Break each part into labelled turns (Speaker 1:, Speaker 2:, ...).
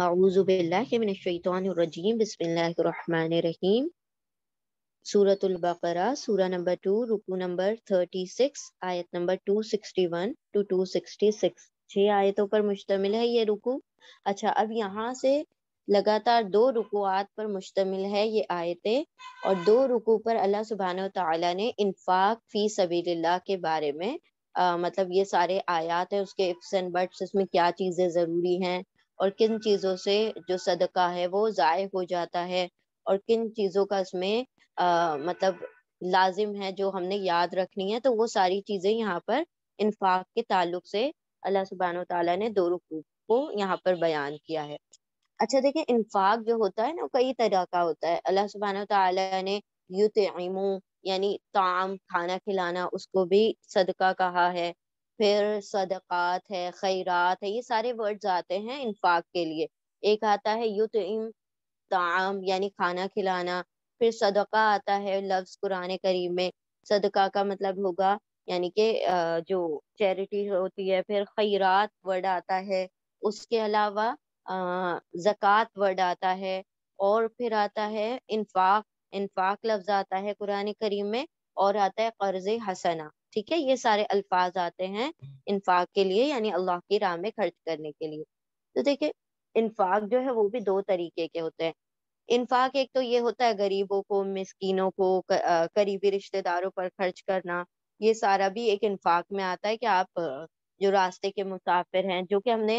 Speaker 1: आयतों पर मुश्तमिल है ये रुकू अच्छा अब यहाँ से लगातार दो रुकूआत पर मुश्तमिल है ये आयतें और दो रुकू पर अल्लाह सुबहान तआला ने इन्फाक फ़ी सबीलिल्लाह के बारे में आ, मतलब ये सारे आयात है उसके इफ्स एंड बट्स इसमें क्या चीज़ें ज़रूरी हैं और किन चीज़ों से जो सदका है वो ज़ाय हो जाता है और किन चीज़ों का इसमें आ, मतलब लाजिम है जो हमने याद रखनी है तो वो सारी चीज़ें यहाँ पर इन्फाक के ताल्लुक से अल्लाह सुबहान तला ने दो रुकू को यहाँ पर बयान किया है अच्छा देखिए इन्फाक जो होता है ना कई तरह का होता है अल्लाह सुबहान तला ने युतमू यानी ताम खाना खिलाना उसको भी सदका कहा है फिर सदक़ात है खैरात है ये सारे वर्ड्स आते हैं इन्फाक के लिए एक आता है युत इम ताम यानी खाना खिलाना फिर सदका आता है लफ्ज़ कुरान करीम में सदका का मतलब होगा यानी कि जो चैरिटी होती है फिर खैरात वर्ड आता है उसके अलावा ज़क़़त वर्ड आता है और फिर आता है इनफाक इन्फाक लफ्ज़ आता है कुरान करीम में और आता है कर्ज हसना ठीक है ये सारे अल्फाज आते हैं हम्म। इन्फाक के लिए यानी अल्लाह की राह में खर्च करने के लिए तो देखिए इन्फाक जो है वो भी दो तरीके के होते हैं इन्फाक एक तो ये होता है गरीबों को मिसकीनों को करीबी रिश्तेदारों पर खर्च करना ये सारा भी एक इन्फाक में आता है कि आप जो रास्ते के मुसाफिर हैं जो कि हमने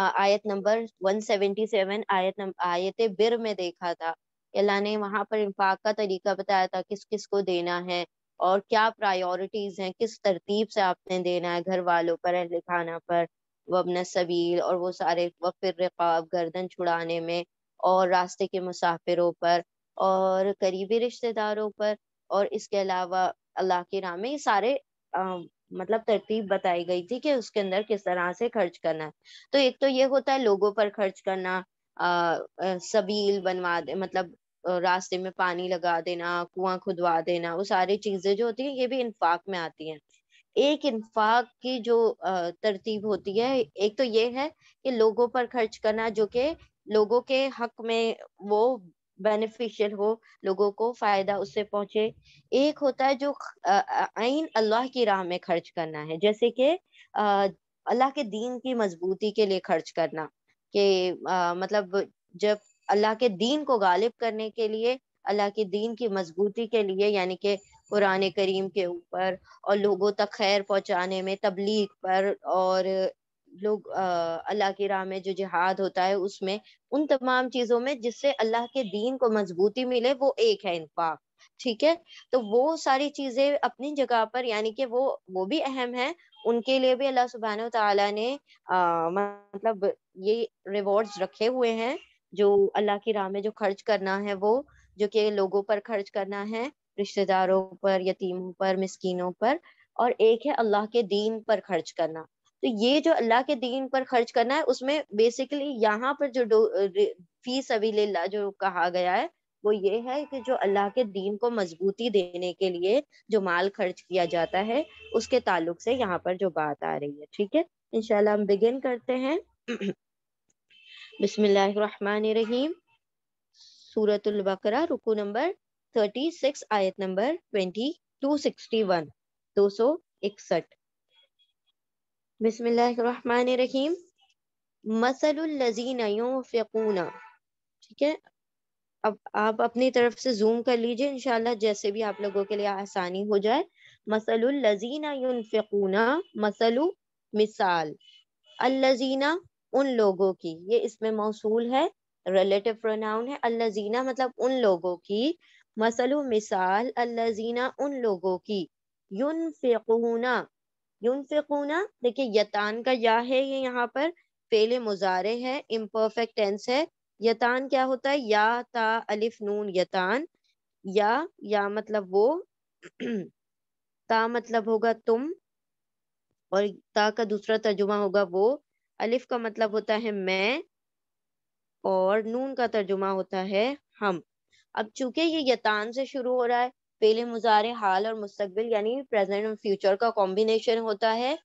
Speaker 1: आयत नंबर 177 आयत नंबर आयत बिर में देखा था अल्लाह ने वहां पर इन्फाक का तरीका बताया था किस किस को देना है और क्या प्रायोरिटीज हैं किस तरतीब से आपने देना है घर वालों पर अहल खाना पर वबन सबील और वो सारे वफिर रकाब गर्दन छुड़ाने में और रास्ते के मुसाफिरों पर और करीबी रिश्तेदारों पर और इसके अलावा अल्लाह के नाम में ये सारे आ, मतलब तरतीब बताई गई थी कि उसके अंदर किस तरह से खर्च करना है तो एक तो ये होता है लोगों पर खर्च करना आ, सबील बनवा दे मतलब रास्ते में पानी लगा देना कुआं खुदवा देना वो सारी चीजें जो होती है ये भी इन्फाक में आती हैं एक इन्फाक की जो तरतीब होती है एक तो ये है कि लोगों पर खर्च करना जो कि लोगों के हक में वो बेनिफिशियल हो लोगों को फायदा उससे पहुंचे एक होता है जो आइन अल्लाह की राह में खर्च करना है जैसे कि अल्लाह के दीन की मजबूती के लिए खर्च करना कि मतलब जब अल्लाह के दीन को गालिब करने के लिए अल्लाह के दीन की मजबूती के लिए यानी कि कुरान करीम के ऊपर और लोगों तक खैर पहुंचाने में तबलीग पर और लोग अल्लाह की राह में जो जिहाद होता है उसमें उन तमाम चीज़ों में जिससे अल्लाह के दीन को मजबूती मिले वो एक है इनफाक ठीक है तो वो सारी चीज़ें अपनी जगह पर यानी कि वो वो भी अहम है उनके लिए भी अल्लाह सुबहान तला ने आ, मतलब ये रिवॉर्ड्स रखे हुए हैं जो अल्लाह की राह में जो खर्च करना है वो जो कि लोगों पर खर्च करना है रिश्तेदारों पर यतीमों पर मस्किनों पर और एक है अल्लाह के दीन पर खर्च करना तो ये जो अल्लाह के दीन पर खर्च करना है उसमें बेसिकली यहाँ पर जो फी अभी जो कहा गया है वो ये है कि जो अल्लाह के दीन को मजबूती देने के लिए जो माल खर्च किया जाता है उसके ताल्लुक से यहाँ पर जो बात आ रही है ठीक है इनशाला हम बिगिन करते हैं बिस्मिल्लाहिर्रहमानिर्रहीम सूरतुल बकरा रुकू नंबर थर्टी सिक्स आयत नंबर ट्वेंटी 20 261 261 बिस्मिल्लाहिर्रहमानिर्रहीम मसलुल लजीना यूनफिकूना ठीक है अब आप अपनी तरफ से जूम कर लीजिए इनशाला जैसे भी आप लोगों के लिए आसानी हो जाए मसलुल लजीना मसलु मिसाल अल्लजीना उन लोगों की ये इसमें मौसूल है रिलेटिव प्रोनाउन है अल्लाजीना मतलब उन लोगों की मसलो मिसाल अल्लाजीना उन लोगों की युन फेकूना युन फेकूना देखिए यतान का या है ये यहाँ पर फेले मुजारे है इम्परफेक्ट टेंस है यतान क्या होता है या ता अलिफ नून यतान या या मतलब वो ता मतलब होगा तुम और ता का दूसरा तर्जुमा होगा वो अलिफ का मतलब होता है मैं और नून का तर्जुमा होता है हम अब चूंकि ये यतान से शुरू हो रहा है पहले मुजारे हाल और मुस्तबिल यानी प्रेजेंट और फ्यूचर का कॉम्बिनेशन होता है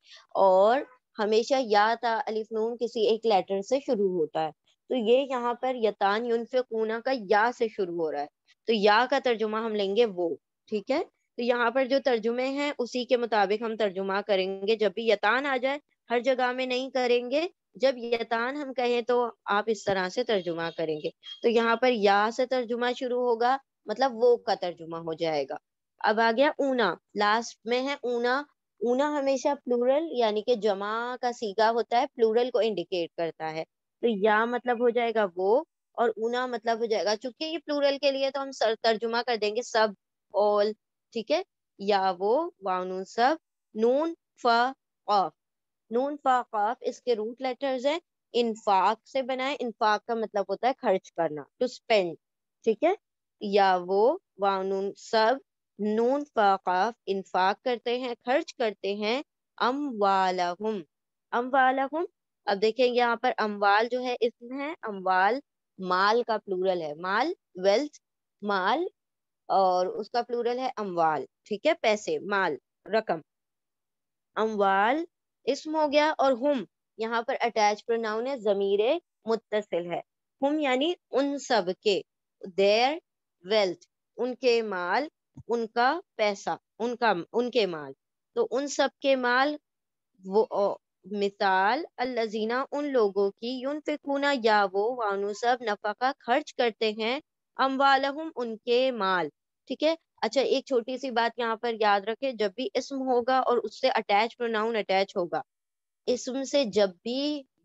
Speaker 1: और हमेशा या था अलिफ नून किसी एक लेटर से शुरू होता है तो ये यहाँ पर यतान यूनफिकूना का या से शुरू हो रहा है तो या का तर्जुमा हम लेंगे वो ठीक है तो यहाँ पर जो तर्जुमे हैं उसी के मुताबिक हम तर्जुमा करेंगे जब भी यतान आ जाए हर जगह में नहीं करेंगे जब यतान हम कहें तो आप इस तरह से तर्जुमा करेंगे तो यहाँ पर या से तर्जुमा शुरू होगा मतलब वो का तर्जुमा हो जाएगा अब आ गया ऊना लास्ट में है ऊना ऊना हमेशा प्लूरल यानी कि जमा का सीगा होता है प्लूरल को इंडिकेट करता है तो या मतलब हो जाएगा वो और ऊना मतलब हो जाएगा चूंकि ये प्लूरल के लिए तो हम सर तर्जुमा कर देंगे सब ऑल ठीक है या वो वाउन सब नून फ ऑफ नून फा इसके रूट लेटर्स है इनफाक से बनाए इनफाक का मतलब होता है खर्च करना टू स्पेंड ठीक है या वो वानून सब नून फाकाफ इनफाक करते हैं खर्च करते हैं अम वालहुम अम अब देखें यहाँ पर अमवाल जो है इसमें है अमवाल माल का प्लूरल है माल वेल्थ माल और उसका प्लूरल है अमवाल ठीक है पैसे माल रकम अमवाल इसम हो गया और हम यहाँ पर अटैच प्रोनाउन है जमीर मुतसिल है हम यानी उन सब के देर वेल्थ उनके माल उनका पैसा उनका उनके माल तो उन सब के माल वो ओ, मिताल अल्लाजीना उन लोगों की यून फिकुना या वो वानु सब नफा का खर्च करते हैं अम्बाल उनके माल ठीक है अच्छा एक छोटी सी बात यहाँ पर याद रखें जब भी इसम होगा और उससे अटैच प्रोनाउन अटैच होगा इसम से जब भी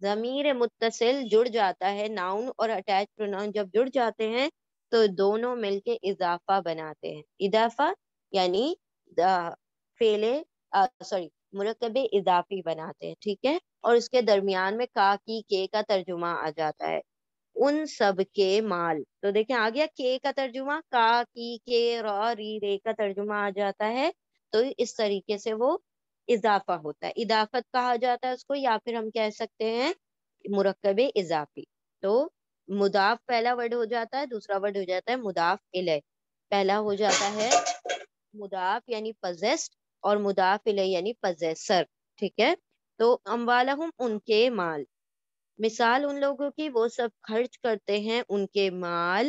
Speaker 1: जमीर मुतसिल जुड़ जाता है नाउन और अटैच प्रोनाउन जब जुड़ जाते हैं तो दोनों मिलके इजाफा बनाते हैं इजाफा यानी फेले सॉरी मुरकब इजाफी बनाते हैं ठीक है और उसके दरमियान में का की के का तर्जुमा आ जाता है उन सब के माल तो देखें आ गया के का तर्जुमा का की के री रे का तर्जुमा आ जाता है तो इस तरीके से वो इजाफा होता है इजाफत कहा जाता है उसको या फिर हम कह सकते हैं मुरकब इजाफी तो मुदाफ पहला वर्ड हो जाता है दूसरा वर्ड हो जाता है मुदाफ इले पहला हो जाता है मुदाफ यानी पजेस्ट और मुदाफ इले यानी पजेसर ठीक है तो अम्बालहम उनके माल मिसाल उन लोगों की वो सब खर्च करते हैं उनके माल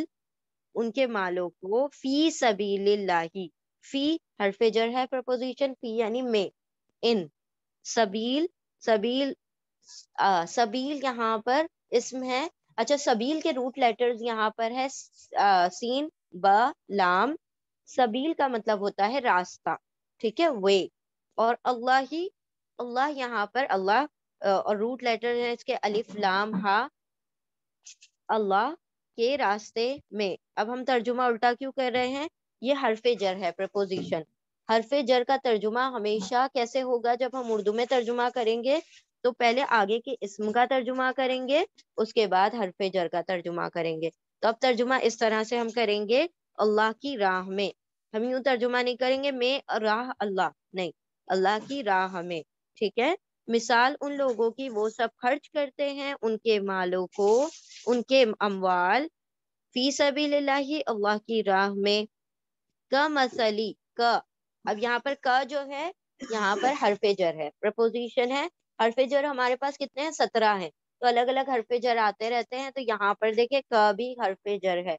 Speaker 1: उनके मालों को फी सबीलिल्लाही फी हरफे जर है प्रपोजिशन फी यानी में इन सबील सबील आ, सबील यहाँ पर इसम है अच्छा सबील के रूट लेटर्स यहाँ पर है आ, सीन ब लाम सबील का मतलब होता है रास्ता ठीक है वे और अल्लाह ही अल्लाह यहाँ पर अल्लाह और रूट लेटर है इसके अलिफ लाम हा अल्लाह के रास्ते में अब हम तर्जुमा उल्टा क्यों कर रहे हैं ये हरफ जर है प्रपोजिशन हरफ जर का तर्जुमा हमेशा कैसे होगा जब हम उर्दू में तर्जुमा करेंगे तो पहले आगे के इसम का तर्जुमा करेंगे उसके बाद हरफ जर का तर्जुमा करेंगे तो अब तर्जुमा इस तरह से हम करेंगे अल्लाह की राह में हम यूं तर्जुमा नहीं करेंगे मैं राह अल्लाह नहीं अल्लाह की राह में ठीक है मिसाल उन लोगों की वो सब खर्च करते हैं उनके मालों को उनके अमवाल फी सभी अल्लाह की राह में क मसली क अब यहाँ पर क जो है यहाँ पर हरफे जर है प्रपोजिशन है हरफे जर हमारे पास कितने हैं सत्रह है तो अलग अलग हरफे जर आते रहते हैं तो यहाँ पर देखे क भी हरफे जर है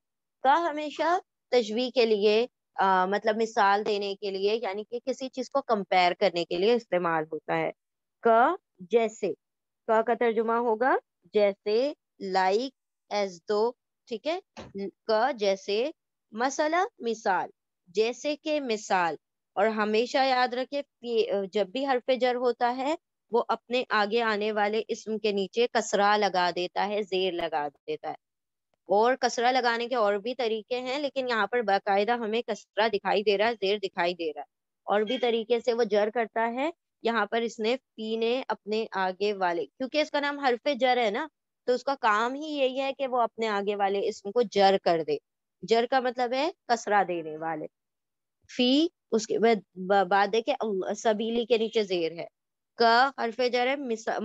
Speaker 1: क हमेशा तजवी के लिए आ, मतलब मिसाल देने के लिए यानी कि किसी चीज को कंपेयर करने के लिए इस्तेमाल होता है क जैसे क का तर्जुमा होगा जैसे लाइक एज दो ठीक है क जैसे मसला मिसाल जैसे के मिसाल और हमेशा याद रखे जब भी हरफ जर होता है वो अपने आगे आने वाले इसम के नीचे कसरा लगा देता है जेर लगा देता है और कसरा लगाने के और भी तरीके हैं लेकिन यहाँ पर बाकायदा हमें कसरा दिखाई दे रहा है जेर दिखाई दे रहा है और भी तरीके से वो जर करता है यहाँ पर इसने पीने अपने आगे वाले क्योंकि इसका नाम हरफे जर है ना तो उसका काम ही यही है कि वो अपने आगे वाले इसम को जर कर दे जर का मतलब है कसरा देने वाले फी उसके बाद के सबीली के नीचे जेर है क हरफे जर है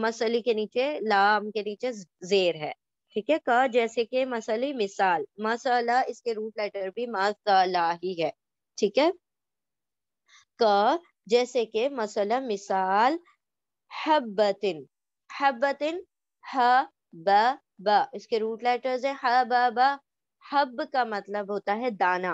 Speaker 1: मसली के नीचे लाम के नीचे जेर है ठीक है क जैसे के मसली मिसाल मसला इसके रूट लेटर भी मसला ही है ठीक है क जैसे कि मसला मिसाल हब्बतिन हब्बतिन ह ब ब इसके रूट लेटर्स है ह ब ब हब का मतलब होता है दाना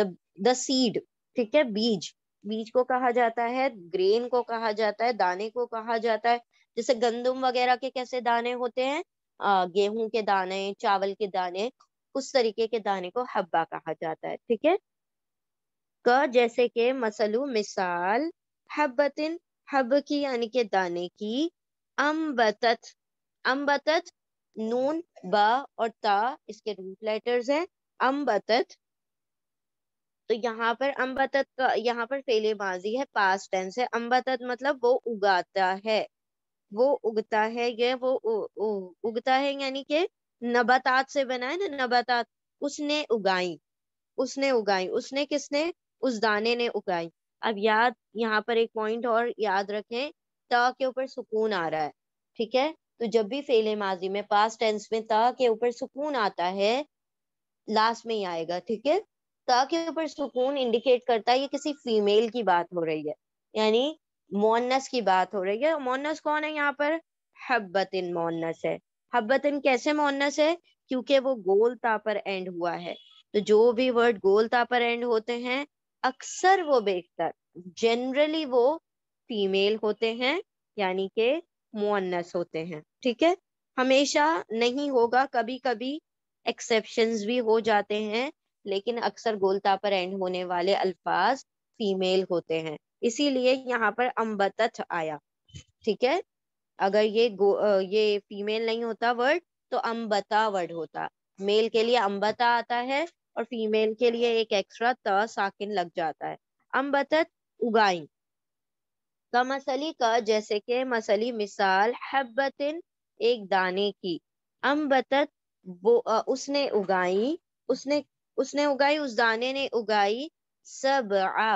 Speaker 1: द द सीड ठीक है बीज बीज को कहा जाता है ग्रेन को कहा जाता है दाने को कहा जाता है जैसे गंदम वगैरह के कैसे दाने होते हैं गेहूं के दाने चावल के दाने उस तरीके के दाने को हब्बा कहा जाता है ठीक है क जैसे के मसलू मिसाल हब्बतिन हब की यानी के दाने की अम्बतत अम्बतत नून बा और ता इसके रूट लेटर्स हैं अम्बतत तो यहाँ पर अम्बतत का यहाँ पर फेले माजी है पास टेंस है अम्बतत मतलब वो उगाता है वो उगता है ये वो उ, उ, उगता है यानी के नबातात से बना है ना नबातात उसने उगाई उसने उगाई उसने किसने उस दाने ने उगाई अब याद यहाँ पर एक पॉइंट और याद रखें त के ऊपर सुकून आ रहा है ठीक है तो जब भी फेले माजी में पास टेंस में त के ऊपर सुकून आता है लास्ट में ही आएगा ठीक है त के ऊपर सुकून इंडिकेट करता है ये किसी फीमेल की बात हो रही है यानी मोनस की बात हो रही है मोनस कौन है यहाँ पर हब्बतिन मोनस है हब्बतिन कैसे मोनस है क्योंकि वो गोलता पर एंड हुआ है तो जो भी वर्ड गोल ता पर एंड होते हैं अक्सर वो बेहतर जनरली वो फीमेल होते हैं यानी के मुअन्नस होते हैं ठीक है हमेशा नहीं होगा कभी कभी एक्सेप्शन भी हो जाते हैं लेकिन अक्सर गोलता पर एंड होने वाले अल्फाज फीमेल होते हैं इसीलिए यहाँ पर अम्बतथ आया ठीक है अगर ये गो, ये फीमेल नहीं होता वर्ड तो अम्बता वर्ड होता मेल के लिए अम्बता आता है और फीमेल के लिए एक एक्स्ट्रा त साकिन लग जाता है अम्बतत उगाई का मसली का जैसे के मसली मिसाल हब्बतिन एक दाने की अम्बतत वो उसने उगाई उसने उसने उगाई उस दाने ने उगाई सब आ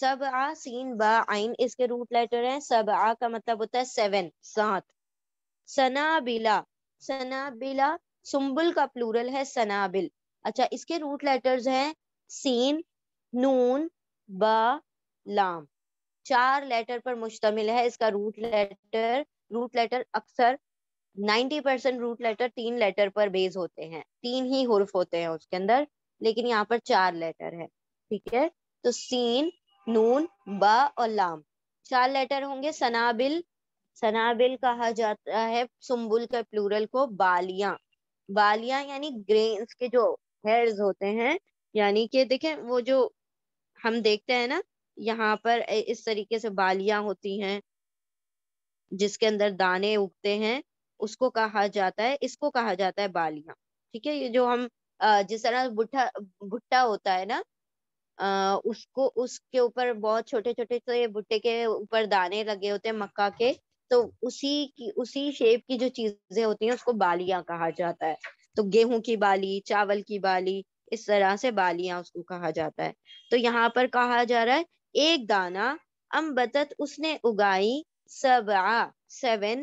Speaker 1: सब आ सीन बा आइन इसके रूट लेटर हैं सब आ का मतलब होता है सेवन सात सनाबिला सनाबिला सुम्बुल का प्लूरल है सनाबिल अच्छा इसके रूट लेटर्स हैं सीन नून बा लाम चार लेटर पर मुश्तमिल है इसका रूट लेटर रूट लेटर अक्सर 90 परसेंट रूट लेटर तीन लेटर पर बेस होते हैं तीन ही हुर्फ होते हैं उसके अंदर लेकिन यहाँ पर चार लेटर है ठीक है तो सीन नून बा और लाम चार लेटर होंगे सनाबिल सनाबिल कहा जाता है सुम्बुल के प्लूरल को बालियां बालियां यानी ग्रेन्स के जो हेयर्स होते हैं यानी कि देखें वो जो हम देखते हैं ना यहाँ पर इस तरीके से बालियां होती हैं जिसके अंदर दाने उगते हैं उसको कहा जाता है इसको कहा जाता है बालियां ठीक है ये जो हम जिस तरह भुट्टा भुट्टा होता है ना आ, उसको उसके ऊपर बहुत छोटे छोटे से भुट्टे के ऊपर दाने लगे होते हैं मक्का के तो उसी की उसी शेप की जो चीजें होती हैं उसको बालियां कहा जाता है तो गेहूं की बाली चावल की बाली इस तरह से बालियां उसको कहा जाता है तो यहाँ पर कहा जा रहा है एक दाना अम्बतत उसने उगाई सबा सेवन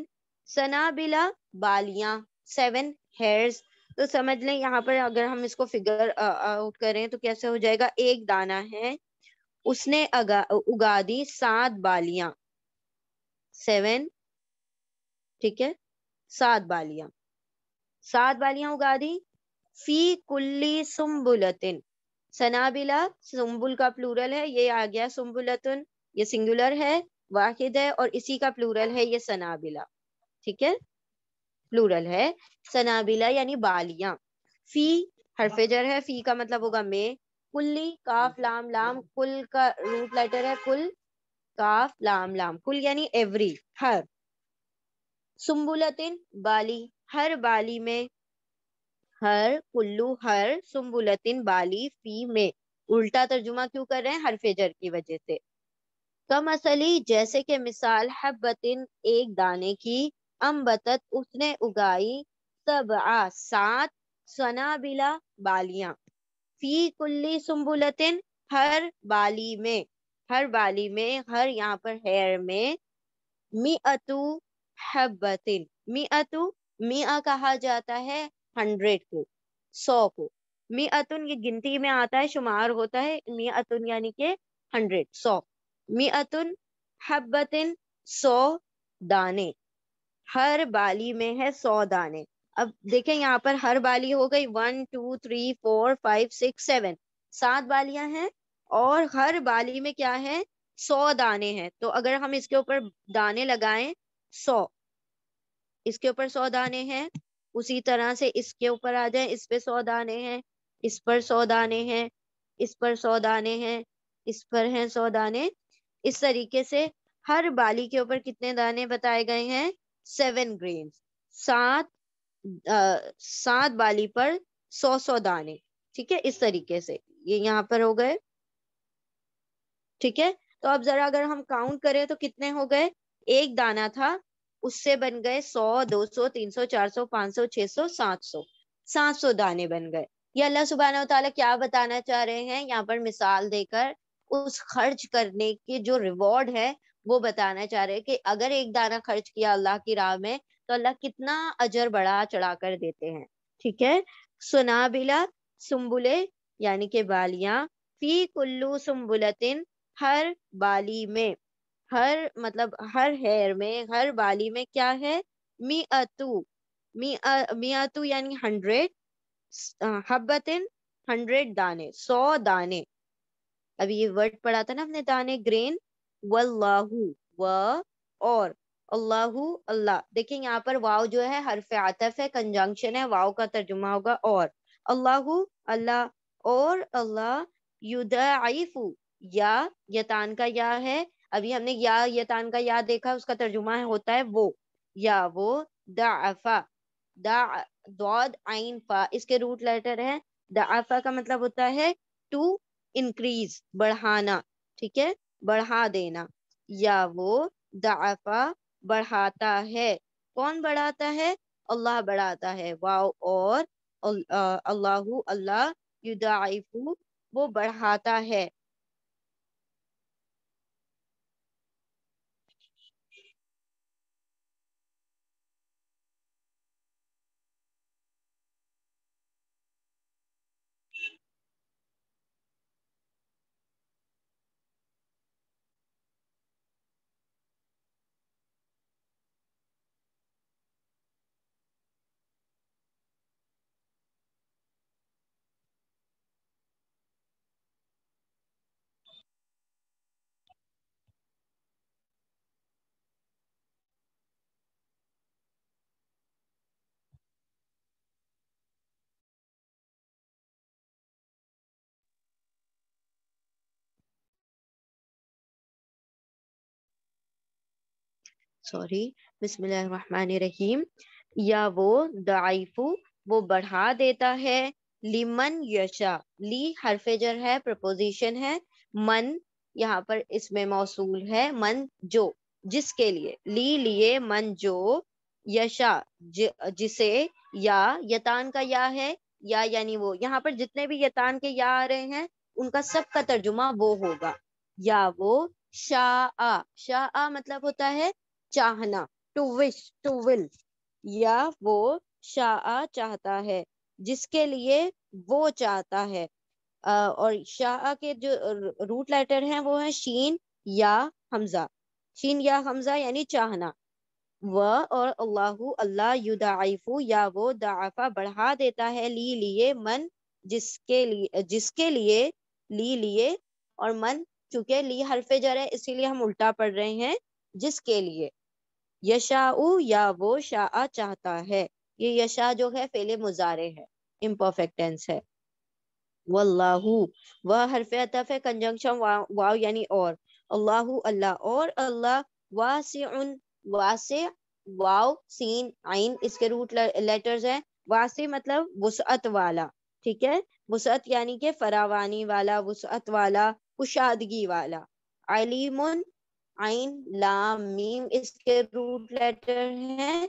Speaker 1: सनाबिला बालियां सेवन हेयर्स तो समझ लें यहाँ पर अगर हम इसको फिगर आउट करें तो कैसे हो जाएगा एक दाना है उसने अगा, उगा दी सात बालियां सेवन ठीक है सात बालियां सात बालियां उगा दी फी कुल्ली सुम्बुलतिन सनाबिला सुम्बुल का प्लूरल है ये आ गया सुम्बुलतुन ये सिंगुलर है वाहिद है और इसी का प्लूरल है ये सनाबिला ठीक है प्लूरल है सनाबिला यानी बालियां फी हरफेजर है फी का मतलब होगा मे कुल्ली काफ लाम लाम कुल का रूट लेटर है कुल काफ लाम लाम कुल यानी एवरी हर सुम्बुलतिन बाली हर बाली में हर कुल्लू हर सुम्बुलतिन बाली फी में उल्टा तर्जुमा क्यों कर रहे हैं हर फेजर की वजह से कम असली जैसे कि मिसाल हब्बतिन एक दाने की अम्बतत उसने उगाई सब आ सात सना बिला बालियां फी कुल्ली सुम्बुलतिन हर बाली में हर बाली में हर यहाँ पर हेयर में मी अतु हब्बतिन मी अतु मिया कहा जाता है हंड्रेड को सौ को मियातुन ये गिनती में आता है शुमार होता है मियातुन यानी के हंड्रेड सौ मियातुन हब्बतिन सौ दाने हर बाली में है सौ दाने अब देखें यहाँ पर हर बाली हो गई one two three four five six seven सात बालियां हैं और हर बाली में क्या है सौ दाने हैं तो अगर हम इसके ऊपर दाने लगाएं सौ इसके ऊपर सौ दाने हैं उसी तरह से इसके ऊपर आ जाए इस पे सौ दाने हैं इस पर सौ दाने हैं इस पर सौ दाने हैं इस पर हैं सौ दाने इस तरीके से हर बाली के ऊपर कितने दाने बताए गए हैं सेवन ग्रेन सात सात बाली पर सौ सौ दाने ठीक है इस तरीके से ये यहाँ पर हो गए ठीक है तो अब जरा अगर हम काउंट करें तो कितने हो गए एक दाना था उससे बन गए सौ दो सौ तीन सौ चार सौ पांच सौ छह सौ सात सौ सात सौ दाने बन गए ये अल्लाह सुबहान तला क्या बताना चाह रहे हैं यहाँ पर मिसाल देकर उस खर्च करने के जो रिवॉर्ड है वो बताना चाह रहे हैं कि अगर एक दाना खर्च किया अल्लाह की राह में तो अल्लाह कितना अजर बढ़ा चढ़ा कर देते हैं ठीक है सुनाबिला सुम्बुल यानी के बालियां फी कुल्लू सुम्बुलतिन हर बाली में हर मतलब हर हेयर में हर बाली में क्या है मी अतु मी अ, मी अतु यानी हंड्रेड हब्बतिन हंड्रेड दाने सौ दाने अभी ये वर्ड पढ़ा था ना हमने दाने ग्रेन वल्लाहू व और अल्लाह अल्लाह देखिए यहाँ पर वाव जो है हरफ आतफ है कंजंक्शन है वाव का तर्जुमा होगा और अल्लाह अल्लाह और अल्लाह युदाइफू या यतान का या है अभी हमने या यतान का या देखा उसका तर्जुमा होता है वो या वो दफा दिन आइन फा इसके रूट लेटर है आफा का मतलब होता है टू इंक्रीज बढ़ाना ठीक है बढ़ा देना या वो आफा बढ़ाता है कौन बढ़ाता है अल्लाह बढ़ाता है वाओ और अल्लाह अल्लाह वो बढ़ाता है सॉरी बिस्मिल्लाहिर्रहमानिर्रहीम या वो दाइफू वो बढ़ा देता है लिमन यशा ली हरफ जर है प्रपोजिशन है मन यहाँ पर इसमें मौसूल है मन जो जिसके लिए ली लिए मन जो यशा ज, जिसे या यतान का या है या यानी वो यहाँ पर जितने भी यतान के या आ रहे हैं उनका सब का तर्जुमा वो होगा या वो शाह शाह मतलब होता है चाहना टू विश टू विल या वो शाह चाहता है जिसके लिए वो चाहता है और शाह के जो रूट लेटर हैं वो है शीन या हमजा शीन या हमजा यानी चाहना व और अल्लाह अल्लाह युदाइफू या वो दाफा बढ़ा देता है ली लिए मन जिसके लिए जिसके लिए ली लिए और मन चूंकि ली हरफे जर है इसीलिए हम उल्टा पढ़ रहे हैं जिसके लिए यशाऊ या वो शाह चाहता है ये यशा जो है फेले मुजारे है इम्परफेक्ट टेंस है वल्लाहु वह हरफ अतफ है कंजंक्शन वाव यानी और अल्लाहु अल्लाह और अल्लाह वासिउन वासे वाव सीन आइन इसके रूट लेटर्स हैं वासे मतलब वसअत वाला ठीक है वसअत यानी के फरावानी वाला वसअत वाला कुशादगी वाला अलीमुन आइन ला मीम इसके रूट लेटर हैं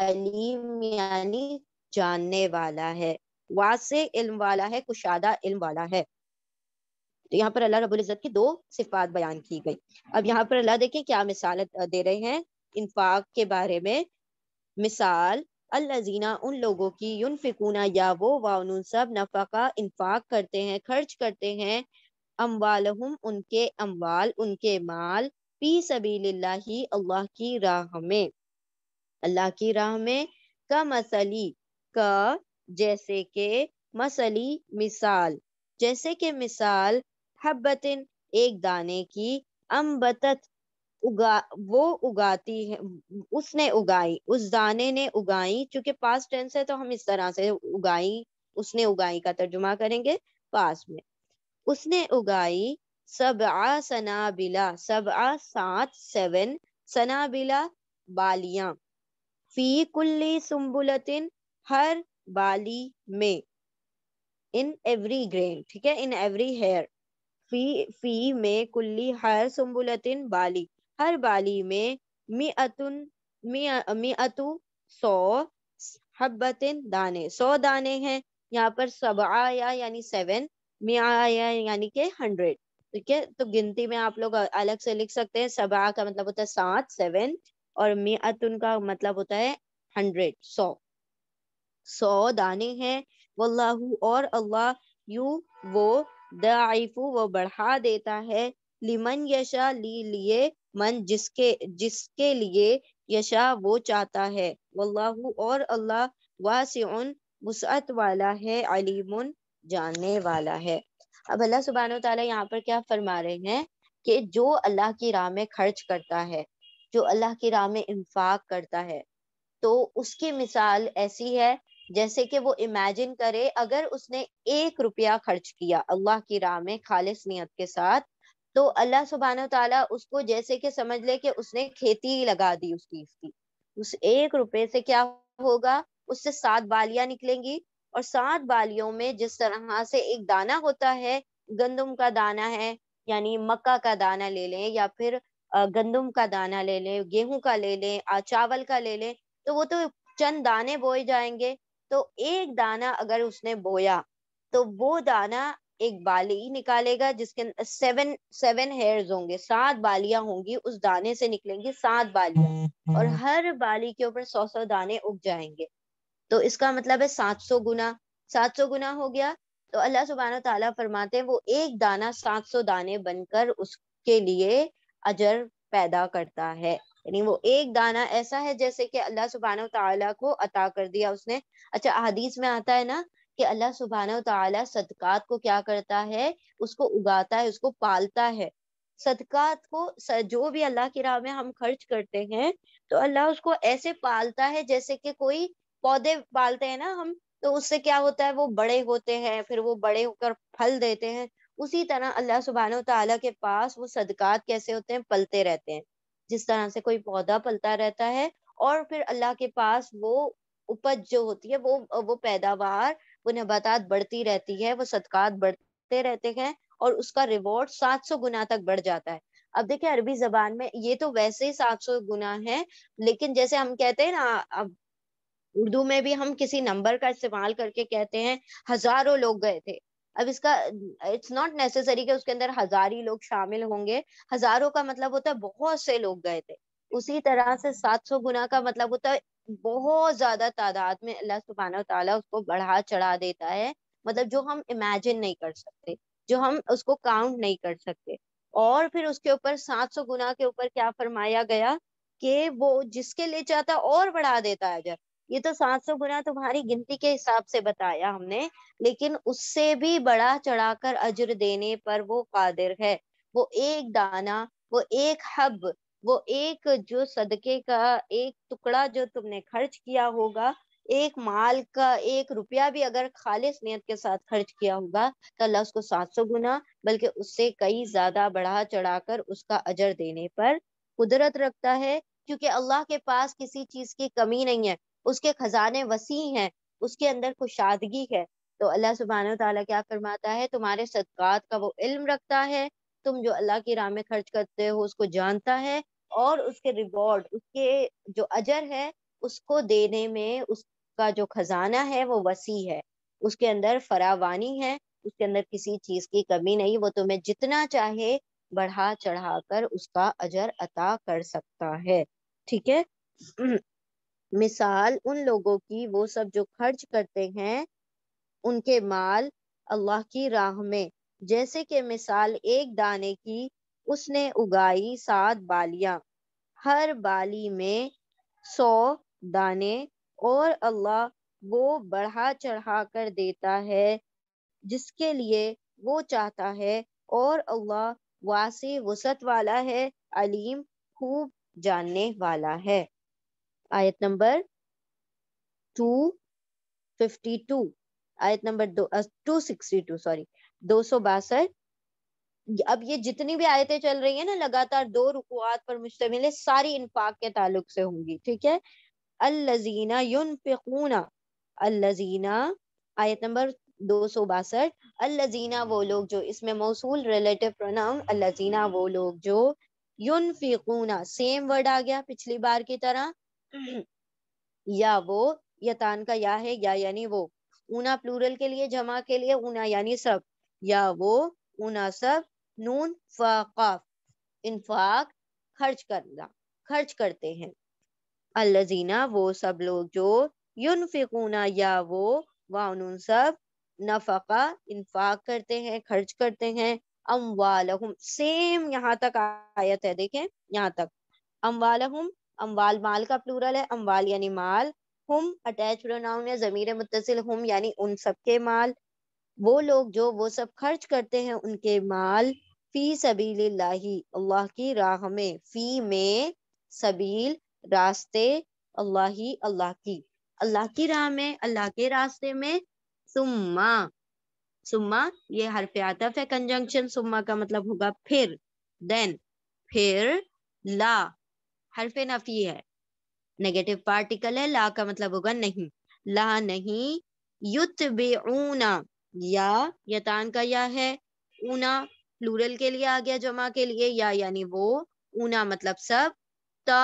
Speaker 1: अलीम यानी जानने वाला है वासे इल्म वाला है कुशादा इल्म वाला है तो यहाँ पर अल्लाह रबुल इज़्ज़त की दो सिफात बयान की गई अब यहाँ पर अल्लाह देखें क्या मिसाल दे रहे हैं इन्फाक के बारे में मिसाल अल्लाजीना उन लोगों की यून या वो वाउन सब नफाका इन्फाक करते हैं खर्च करते हैं अम्वाल उनके अम्वाल उनके माल पी सबी अल्लाह की राह में अल्लाह की राह में का मसली का जैसे के मसली मिसाल जैसे के मिसाल हब्बतिन एक दाने की अम्बत उगा वो उगाती है उसने उगाई उस दाने ने उगाई चूंकि पास टेंस है तो हम इस तरह से उगाई उसने उगाई का तर्जुमा करेंगे पास में उसने उगाई सब आ सनाबिला सब आ सात सेवन सनाबिला बालिया फी कुल्ली सुम्बुलतिन हर बाली में इन एवरी ग्रेन ठीक है इन एवरी हेयर फी फी में कुल्ली हर सुम्बुलतिन बाली हर बाली में मी अतुन मी, मी अतु सौ हब्बतिन दाने सौ दाने हैं यहाँ पर सब आया यानी सेवन मिया यानी के हंड्रेड ठीक है तो गिनती में आप लोग अलग से लिख सकते हैं सबा का मतलब होता है सात सेवन और मियातुन का मतलब होता है हंड्रेड सौ सौ दाने हैं वल्लाहु और अल्लाह यू वो दाइफू वो बढ़ा देता है लिमन यशा ली लिए मन जिसके जिसके लिए यशा वो चाहता है वल्लाहु और अल्लाह वासिउन वसअत वाला है अलीमुन जानने वाला है अब अल्लाह सुबहान तला यहाँ पर क्या फरमा रहे हैं कि जो अल्लाह की राह में खर्च करता है जो अल्लाह की राह में इन्फाक करता है तो उसकी मिसाल ऐसी है जैसे कि वो इमेजिन करे अगर उसने एक रुपया खर्च किया अल्लाह की राह में खालिस नीयत के साथ तो अल्लाह सुबहान तला उसको जैसे कि समझ ले कि उसने खेती लगा दी उस चीज की उस एक रुपये से क्या होगा उससे सात बालियां निकलेंगी और सात बालियों में जिस तरह से एक दाना होता है गंदम का दाना है यानी मक्का का दाना ले लें या फिर गंदम का दाना ले लें गेहूं का ले लें चावल का ले लें तो वो तो चंद दाने बोए जाएंगे तो एक दाना अगर उसने बोया तो वो दाना एक बाली निकालेगा जिसके सेवन सेवन हेयर्स होंगे सात बालियां होंगी उस दाने से निकलेंगी सात बालियां और हर बाली के ऊपर सौ सौ दाने उग जाएंगे तो इसका मतलब है सात सौ गुना सात सौ गुना हो गया तो अल्लाह सुबहाना तला फरमाते हैं वो एक दाना सात सौ दाने बनकर उसके लिए अजर पैदा करता है यानी वो एक दाना ऐसा है जैसे कि अल्लाह सुबहान तला को अता कर दिया उसने अच्छा हदीस में आता है ना कि अल्लाह सुबहान तला सदकात को क्या करता है उसको उगाता है उसको पालता है सदकात को जो भी अल्लाह की राह में हम खर्च करते हैं तो अल्लाह उसको ऐसे पालता है जैसे कि कोई पौधे पालते हैं ना हम तो उससे क्या होता है वो बड़े होते हैं फिर वो बड़े होकर फल देते हैं उसी तरह अल्लाह सुबहान तला के पास वो सदकात कैसे होते हैं पलते रहते हैं जिस तरह से कोई पौधा पलता रहता है और फिर अल्लाह के पास वो उपज जो होती है वो वो पैदावार वो नबातात बढ़ती रहती है वो सदकात बढ़ते रहते हैं और उसका रिवॉर्ड सात सौ गुना तक बढ़ जाता है अब देखिए अरबी जबान में ये तो वैसे ही सात सौ गुना है लेकिन जैसे हम कहते हैं ना अब उर्दू में भी हम किसी नंबर का इस्तेमाल करके कहते हैं हजारों लोग गए थे अब इसका इट्स नॉट नेसेसरी कि उसके अंदर हजार ही लोग शामिल होंगे हजारों का मतलब होता है बहुत से लोग गए थे उसी तरह से 700 गुना का मतलब होता है बहुत ज्यादा तादाद में अल्लाह सुबहाना तला उसको बढ़ा चढ़ा देता है मतलब जो हम इमेजिन नहीं कर सकते जो हम उसको काउंट नहीं कर सकते और फिर उसके ऊपर 700 गुना के ऊपर क्या फरमाया गया कि वो जिसके लिए चाहता और बढ़ा देता है जब ये तो सात सौ गुना तुम्हारी गिनती के हिसाब से बताया हमने लेकिन उससे भी बड़ा चढ़ाकर अजर देने पर वो कादिर है वो एक दाना वो एक हब वो एक जो सदके का एक टुकड़ा जो तुमने खर्च किया होगा एक माल का एक रुपया भी अगर खालिश नियत के साथ खर्च किया होगा तो अल्लाह उसको सात सौ गुना बल्कि उससे कई ज्यादा बढ़ा चढ़ाकर उसका अजर देने पर कुदरत रखता है क्योंकि अल्लाह के पास किसी चीज की कमी नहीं है उसके खजाने वसी हैं उसके अंदर खुशादगी है तो अल्लाह सुबहान तला क्या फरमाता है तुम्हारे सदकात का वो इल्म रखता है तुम जो अल्लाह की राह में खर्च करते हो उसको जानता है और उसके रिवॉर्ड उसके जो अजर है उसको देने में उसका जो खजाना है वो वसी है उसके अंदर फरावानी है उसके अंदर किसी चीज की कमी नहीं वो तुम्हें जितना चाहे बढ़ा चढ़ा कर उसका अजर अता कर सकता है ठीक है मिसाल उन लोगों की वो सब जो खर्च करते हैं उनके माल अल्लाह की राह में जैसे कि मिसाल एक दाने की उसने उगाई सात बालियां हर बाली में सौ दाने और अल्लाह वो बढ़ा चढ़ा कर देता है जिसके लिए वो चाहता है और अल्लाह वासी वसत वाला है अलीम खूब जानने वाला है आयत नंबर टू फिफ्टी टू आयत नंबर दो टू सिक्सटी टू सॉरी दो सौ बासठ अब ये जितनी भी आयतें चल रही है ना लगातार दो रुकुआत पर मुश्तमिल सारी इनफाक के ताल्लुक से होंगी ठीक है अल्लजीना युनफिकूना अल्लजीना आयत नंबर दो सौ बासठ अल्लजीना वो लोग जो इसमें मौसूल रिलेटिव प्रोनाउन अल्लजीना वो लोग जो युनफिकूना सेम वर्ड आ गया पिछली बार की तरह या वो यतान का या है या यानी वो ऊना प्लूरल के लिए जमा के लिए ऊना यानी सब या वो ऊना सब नून फाकाफ इनफाक खर्च करना खर्च करते हैं अल्लाजीना वो सब लोग जो फिकूना या वो वानुन सब नफका इनफाक करते हैं खर्च करते हैं अम्वालहुम सेम यहाँ तक आयत है देखें यहाँ तक अम्वालहुम अम्वाल माल का प्लूरल है अम्वाल यानी माल हम अटैच प्रोनाउन या जमीर मुतसिल हम यानी उन सबके माल वो लोग जो वो सब खर्च करते हैं उनके माल फी सबील अल्लाह की राह में फी में सबील रास्ते अल्लाह अल्लाह की अल्लाह की राह में अल्लाह के रास्ते में सुम्मा सुम्मा ये हरफ आतफ है कंजंक्शन सुम्मा का मतलब होगा फिर देन फिर ला हरफ नफी है नेगेटिव पार्टिकल है ला का मतलब होगा नहीं ला नहीं युत बेऊना या यतान का या है ऊना प्लूरल के लिए आ गया जमा के लिए या यानी वो ऊना मतलब सब त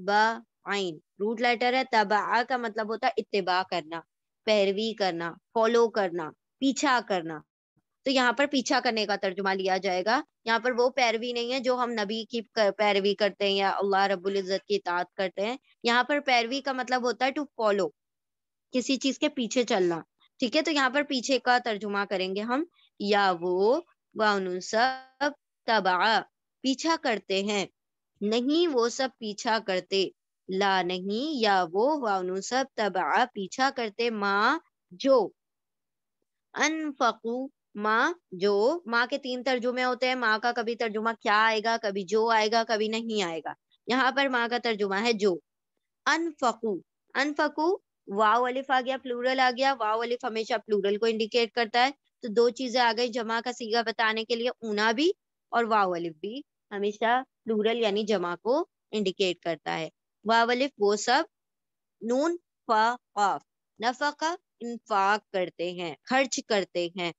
Speaker 1: तबाइन रूट लेटर है तब आ का मतलब होता है इतबा करना पैरवी करना फॉलो करना पीछा करना तो यहाँ पर पीछा करने का तर्जुमा लिया जाएगा यहाँ पर वो पैरवी नहीं है जो हम नबी की पैरवी करते हैं या अल्लाह रब्बुल इज़्ज़त की इतात करते हैं यहाँ पर पैरवी का मतलब होता है टू फॉलो किसी चीज के पीछे चलना ठीक है तो यहाँ पर पीछे का तर्जुमा करेंगे हम या वो सब तबा पीछा करते हैं नहीं वो सब पीछा करते ला नहीं या वो वानु सब तबा पीछा करते माँ जो अनफकू माँ जो माँ के तीन तर्जुमे होते हैं माँ का कभी तर्जुमा क्या आएगा कभी जो आएगा कभी नहीं आएगा यहाँ पर माँ का तर्जुमा है जो अनफकू अनफकू वाव अलिफ आ गया प्लूरल आ गया वाव अलिफ हमेशा प्लूरल को इंडिकेट करता है तो दो चीजें आ गई जमा का सीगा बताने के लिए ऊना भी और वाव अलिफ भी हमेशा प्लूरल यानी जमा को इंडिकेट करता है वाव अलिफ वो सब नून फा नफा का इन्फाक करते हैं खर्च करते हैं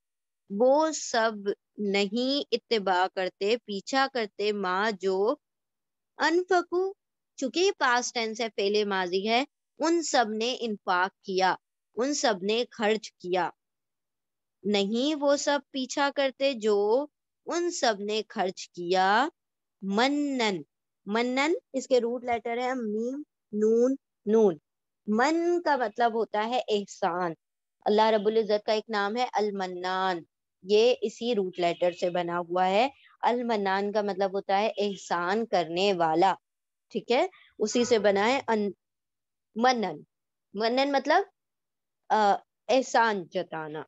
Speaker 1: वो सब नहीं इतबा करते पीछा करते माँ जो अनफकू चूंकि पास टेंस है पहले माजी है उन सब ने इनफाक किया उन सब ने खर्च किया नहीं वो सब पीछा करते जो उन सब ने खर्च किया मन्नन मन्नन इसके रूट लेटर है मीम नून नून मन का मतलब होता है एहसान अल्लाह रबुल्जत का एक नाम है अलमन्नान ये इसी रूट लेटर से बना हुआ है अल मनान का मतलब होता है एहसान करने वाला ठीक है उसी से बना है अन, मनन मनन मतलब एहसान जताना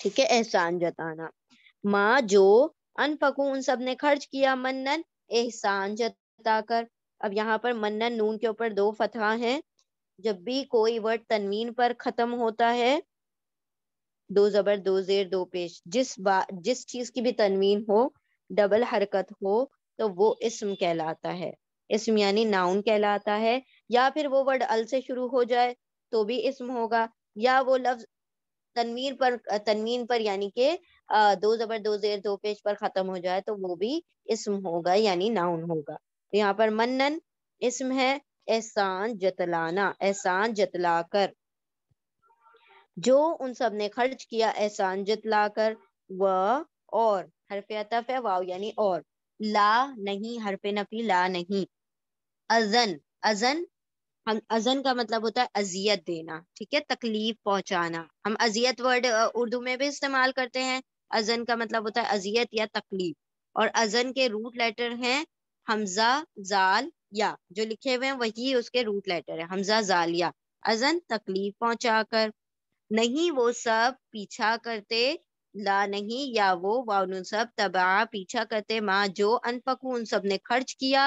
Speaker 1: ठीक है एहसान जताना माँ जो अनफकू उन सब ने खर्च किया मनन एहसान जताकर अब यहाँ पर मन्नन नून के ऊपर दो फतह हैं जब भी कोई वर्ड तनवीन पर खत्म होता है दो जबर दो जेर दो पेश जिस बा जिस चीज की भी तनवीन हो डबल हरकत हो तो वो इसम कहलाता है इसम यानी नाउन कहलाता है या फिर वो वर्ड अल से शुरू हो जाए तो भी इसम होगा या वो लफ्ज तनवीन पर तनवीन पर यानी के दो जबर दो जेर दो पेश पर खत्म हो जाए तो वो भी इसम होगा यानी नाउन होगा तो यहाँ पर मन्नन इसम है एहसान जतलाना एहसान जतला कर जो उन सब ने खर्च किया एहसान जतलाकर व और हरफ अतफ है वाव यानी और ला नहीं हरफ नफी ला नहीं अजन अजन हम अजन का मतलब होता है अजियत देना ठीक है तकलीफ पहुंचाना हम अजियत वर्ड उर्दू में भी इस्तेमाल करते हैं अजन का मतलब होता है अजियत या तकलीफ और अजन के रूट लेटर हैं हमजा जाल या जो लिखे हुए हैं वही उसके रूट लेटर है हमजा जालिया अजन तकलीफ पहुंचाकर नहीं वो सब पीछा करते ला नहीं या वो वाउन सब तबा पीछा करते माँ जो अनपकू उन सब ने खर्च किया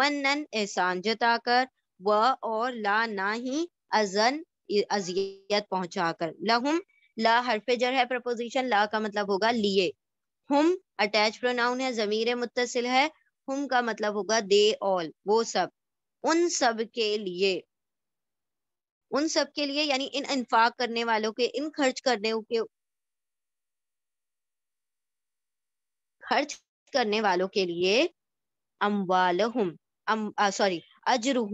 Speaker 1: मन नन एहसान जताकर व और ला ना ही अजन अजियत पहुंचा कर लहुम ला हरफ जर है प्रपोजिशन ला का मतलब होगा लिए हम अटैच प्रोनाउन है जमीर मुतसिल है हम का मतलब होगा दे ऑल वो सब उन सब के लिए उन सब के लिए यानी इन इन्फाक करने वालों के इन खर्च करने के खर्च करने वालों के लिए अम्बाल अम सॉरी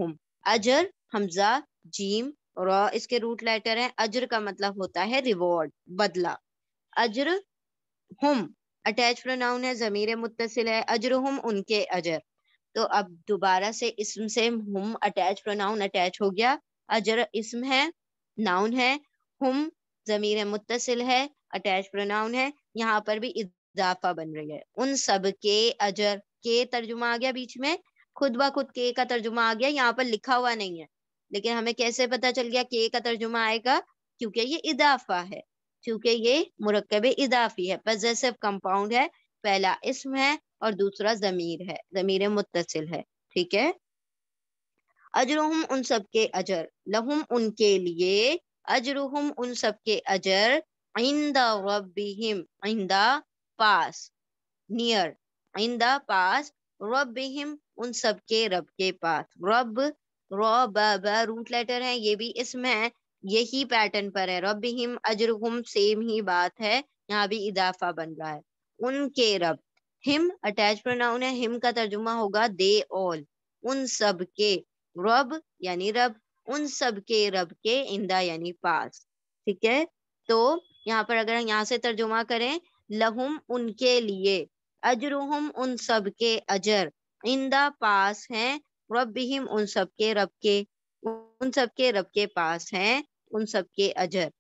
Speaker 1: हम अजर हमजा जीम रॉ इसके रूट लेटर है अजर का मतलब होता है रिवॉर्ड बदला अजर हम अटैच प्रोनाउन है जमीर मुतसिल है अजर हम उनके अजर तो अब दोबारा से इसम से हम अटैच प्रोनाउन अटैच हो गया अजर इसम है नाउन है हम जमीर मुतसिल है अटैच प्रोनाउन है यहाँ पर भी इजाफा बन रही है उन सब के अजर के तर्जुमा आ गया बीच में खुद ब खुद के का तर्जुमा आ गया यहाँ पर लिखा हुआ नहीं है लेकिन हमें कैसे पता चल गया के का तर्जुमा आएगा क्योंकि ये इजाफा है क्योंकि ये मुरकब इजाफी है पजेसिव कंपाउंड है पहला इसम है और दूसरा जमीर है जमीर मुतसिल है ठीक है अजरुहम उन सब के अजर लहुम उनके लिए अजरुहम उन सब के अजर आइंदा रबिहिम आइंदा पास नियर आइंदा पास रबिहिम उन सब के रब के पास रब रब रूट लेटर है ये भी इसमें यही पैटर्न पर है रबिहिम अजरुहम सेम ही बात है यहाँ भी इजाफा बन रहा है उनके रब हिम अटैच प्रोनाउन है हिम का तर्जुमा होगा दे ऑल उन सब के रब यानी रब उन सब के रब के इंदा यानी पास ठीक है तो यहाँ पर अगर यहाँ से तर्जुमा करें लहुम उनके लिए अजरुहम उन सब के अजर इंदा पास हैं रबिहिम उन सब के रब के उन सब के रब के पास हैं उन सब के अजर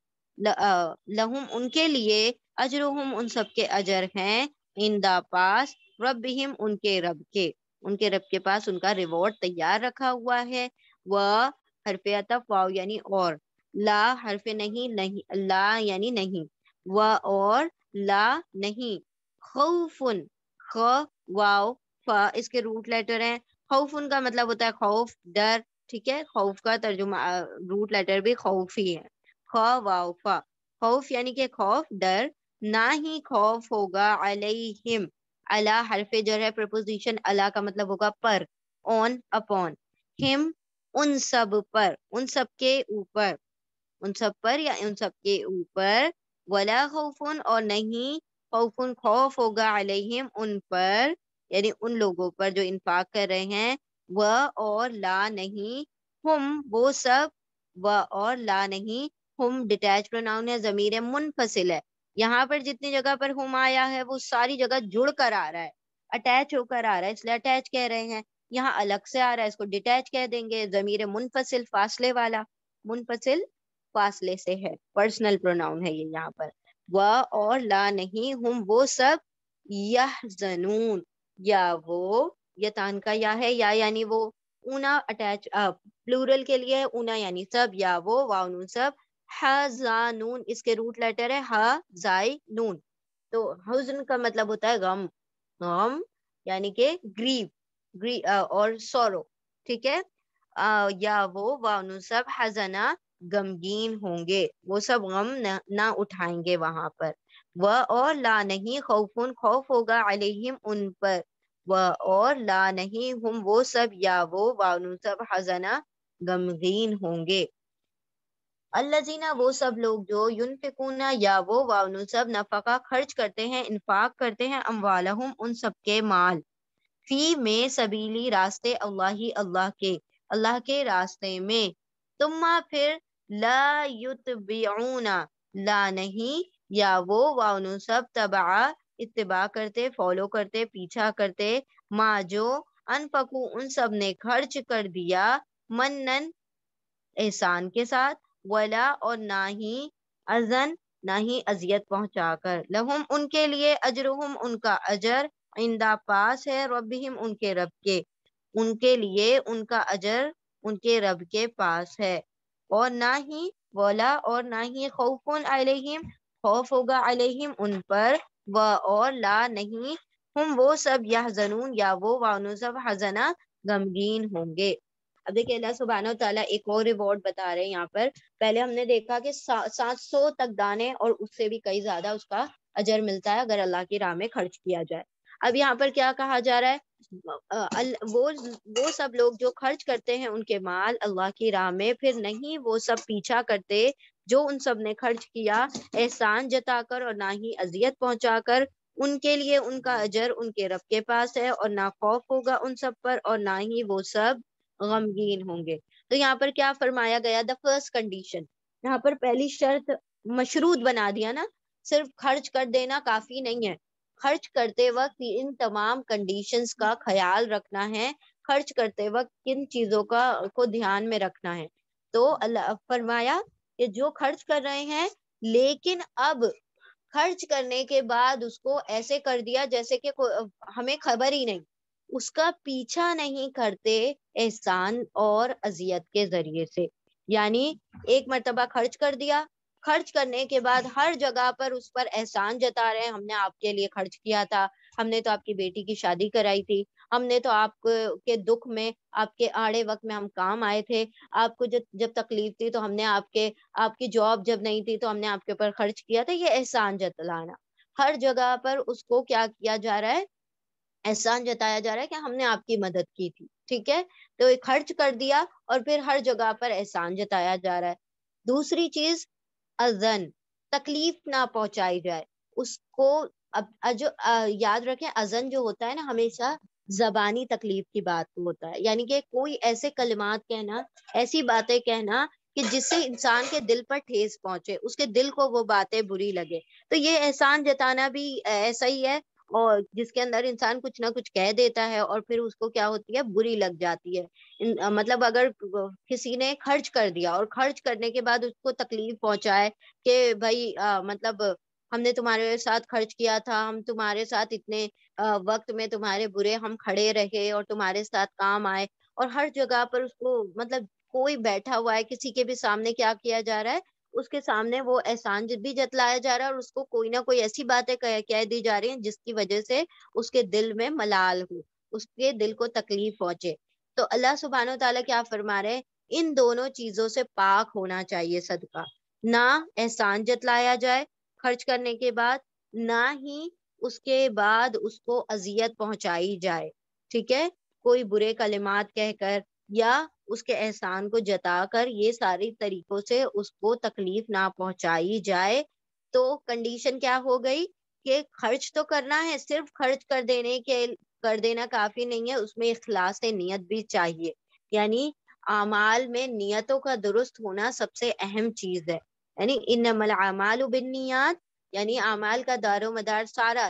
Speaker 1: लहुम उनके लिए अजरुहम उन सब के अजर हैं इंदा पास रबिहिम उनके रब के उनके रब के पास उनका रिवॉर्ड तैयार रखा हुआ है वह हरफ अतफ वाव यानी और ला हरफ नहीं नहीं ला यानी नहीं व और ला नहीं खौफुन ख वाव फ इसके रूट लेटर हैं खौफुन का मतलब होता है खौफ डर ठीक है खौफ का तर्जुमा रूट लेटर भी खौफ ही है ख वाव फ खौफ यानी के खौफ डर ना ही खौफ होगा अलैहिम अला हरफे जर है प्रपोजिशन अला का मतलब होगा पर ऑन अपॉन हिम उन सब पर उन सब के ऊपर उन सब पर या उन सब के ऊपर वला खौफुन और नहीं खौफुन खौफ होगा अलहिम उन पर यानी उन लोगों पर जो इन्फाक कर रहे हैं व और ला नहीं हम वो सब व और ला नहीं हम डिटैच प्रोनाउन है जमीर मुनफसिल है यहाँ पर जितनी जगह पर हुम आया है वो सारी जगह जुड़ कर आ रहा है अटैच होकर आ रहा है इसलिए अटैच कह रहे हैं यहाँ अलग से आ रहा है इसको डिटैच कह देंगे जमीर मुनफसिल फासले वाला मुनफसिल फासले से है पर्सनल प्रोनाउन है ये यहाँ पर वह और ला नहीं हम वो सब यह जनून या वो यतान का या है या यानी वो ऊना अटैच प्लूरल के लिए ऊना यानी सब या वो वाउन सब हजानून इसके रूट लेटर है हाई नून तो हजन का मतलब होता है गम गम यानी के ग्रीव ग्री और सोरो ठीक है आ, या वो वानु सब हजना गमगीन होंगे वो सब गम न, ना उठाएंगे वहां पर व और ला नहीं खौफुन खौफ होगा अलहिम उन पर व और ला नहीं हम वो सब या वो वानु सब हजना गमगीन होंगे अल्लाजीना वो सब लोग जो युन यूनफिकूना या वो वावनु सब नफका खर्च करते हैं इनफाक करते हैं अम्वालहम उन सबके माल फी में सबीली रास्ते अल्लाह ही अल्लाह के अल्लाह के रास्ते में तुम्मा फिर ला युतबिउना ला नहीं या वो वावनु सब तबा इतबा करते फॉलो करते पीछा करते माँ जो अनफकू उन सब ने खर्च कर दिया मन्नन एहसान के साथ वला और ना ही अजन ना ही अजियत पहुंचाकर लहुम उनके लिए अजरुहम उनका अजर इंदा पास है रबिहिम उनके रब के उनके लिए उनका अजर उनके रब के पास है और ना ही वला और ना ही खौफुन अलहिम खौफ होगा अलहिम उन पर व और ला नहीं हम वो सब यह जनून या वो वानुसब हजना गमगीन होंगे अब देखिए अल्लाह सुबहान तला एक और रिवॉर्ड बता रहे हैं यहाँ पर पहले हमने देखा कि सात सौ तक दाने और उससे भी कई ज्यादा उसका अजर मिलता है अगर अल्लाह की राह में खर्च किया जाए अब यहाँ पर क्या कहा जा रहा है वो वो सब लोग जो खर्च करते हैं उनके माल अल्लाह की राह में फिर नहीं वो सब पीछा करते जो उन सब ने खर्च किया एहसान जताकर और ना ही अजियत पहुंचाकर उनके लिए उनका अजर उनके रब के पास है और ना खौफ होगा उन सब पर और ना ही वो सब गमगीन होंगे तो यहाँ पर क्या फरमाया गया द फर्स्ट कंडीशन यहाँ पर पहली शर्त मशरूद बना दिया ना सिर्फ खर्च कर देना काफी नहीं है खर्च करते वक्त इन तमाम कंडीशंस का ख्याल रखना है खर्च करते वक्त किन चीजों का को ध्यान में रखना है तो अल्लाह फरमाया कि जो खर्च कर रहे हैं लेकिन अब खर्च करने के बाद उसको ऐसे कर दिया जैसे कि हमें खबर ही नहीं उसका पीछा नहीं करते एहसान और अजियत के जरिए से यानी एक मरतबा खर्च कर दिया खर्च करने के बाद हर जगह पर उस पर एहसान जता रहे हैं हमने आपके लिए खर्च किया था हमने तो आपकी बेटी की शादी कराई थी हमने तो आपके दुख में आपके आड़े वक्त में हम काम आए थे आपको जब जब तकलीफ थी तो हमने आपके आपकी जॉब जब नहीं थी तो हमने आपके ऊपर खर्च किया था ये एहसान जतलाना हर जगह पर उसको क्या किया जा रहा है एहसान जताया जा रहा है कि हमने आपकी मदद की थी ठीक है तो खर्च कर दिया और फिर हर जगह पर एहसान जताया जा रहा है दूसरी चीज अजन तकलीफ ना पहुंचाई जाए उसको अब जो याद रखें अजन जो होता है ना हमेशा जबानी तकलीफ की बात होता है यानी कि कोई ऐसे कलमात कहना ऐसी बातें कहना कि जिससे इंसान के दिल पर ठेस पहुंचे उसके दिल को वो बातें बुरी लगे तो ये एहसान जताना भी ऐसा ही है और जिसके अंदर इंसान कुछ ना कुछ कह देता है और फिर उसको क्या होती है बुरी लग जाती है इन, मतलब अगर किसी ने खर्च कर दिया और खर्च करने के बाद उसको तकलीफ पहुंचाए कि भाई आ, मतलब हमने तुम्हारे साथ खर्च किया था हम तुम्हारे साथ इतने आ, वक्त में तुम्हारे बुरे हम खड़े रहे और तुम्हारे साथ काम आए और हर जगह पर उसको मतलब कोई बैठा हुआ है किसी के भी सामने क्या किया जा रहा है उसके सामने वो एहसान भी जतलाया जा रहा है और उसको कोई ना कोई ऐसी बातें कह कह दी जा रही हैं जिसकी वजह से उसके दिल में मलाल हो उसके दिल को तकलीफ पहुंचे तो अल्लाह सुबहान तला क्या फरमा रहे हैं इन दोनों चीजों से पाक होना चाहिए सदका ना एहसान जतलाया जाए खर्च करने के बाद ना ही उसके बाद उसको अजियत पहुंचाई जाए ठीक है कोई बुरे कलिमात कहकर या उसके एहसान को जताकर ये सारे तरीकों से उसको तकलीफ ना पहुंचाई जाए तो कंडीशन क्या हो गई कि खर्च तो करना है सिर्फ खर्च कर देने के कर देना काफी नहीं है उसमें इखलास नीयत भी चाहिए यानी अमाल में नियतों का दुरुस्त होना सबसे अहम चीज है यानी इन अमाल बिन नियत यानी अमाल का दारो मदार सारा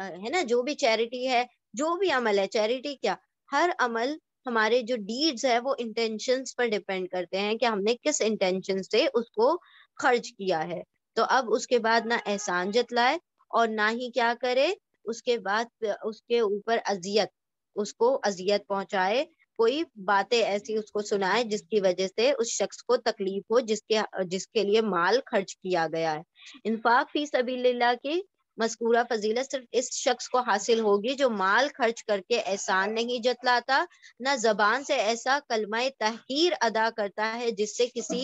Speaker 1: है ना जो भी चैरिटी है जो भी अमल है चैरिटी क्या हर अमल हमारे जो डीड्स है वो इंटेंशन पर डिपेंड करते हैं कि हमने किस इंटेंशन से उसको खर्च किया है तो अब उसके बाद ना एहसान जतलाए और ना ही क्या करे उसके बाद उसके ऊपर अजियत उसको अजियत पहुंचाए कोई बातें ऐसी उसको सुनाए जिसकी वजह से उस शख्स को तकलीफ हो जिसके जिसके लिए माल खर्च किया गया है इनफाक फी सबील्ला की मस्कूरा फजीलत सिर्फ इस शख्स को हासिल होगी जो माल खर्च करके एहसान नहीं जतलाता न जबान से ऐसा कलमा तहकीर अदा करता है जिससे किसी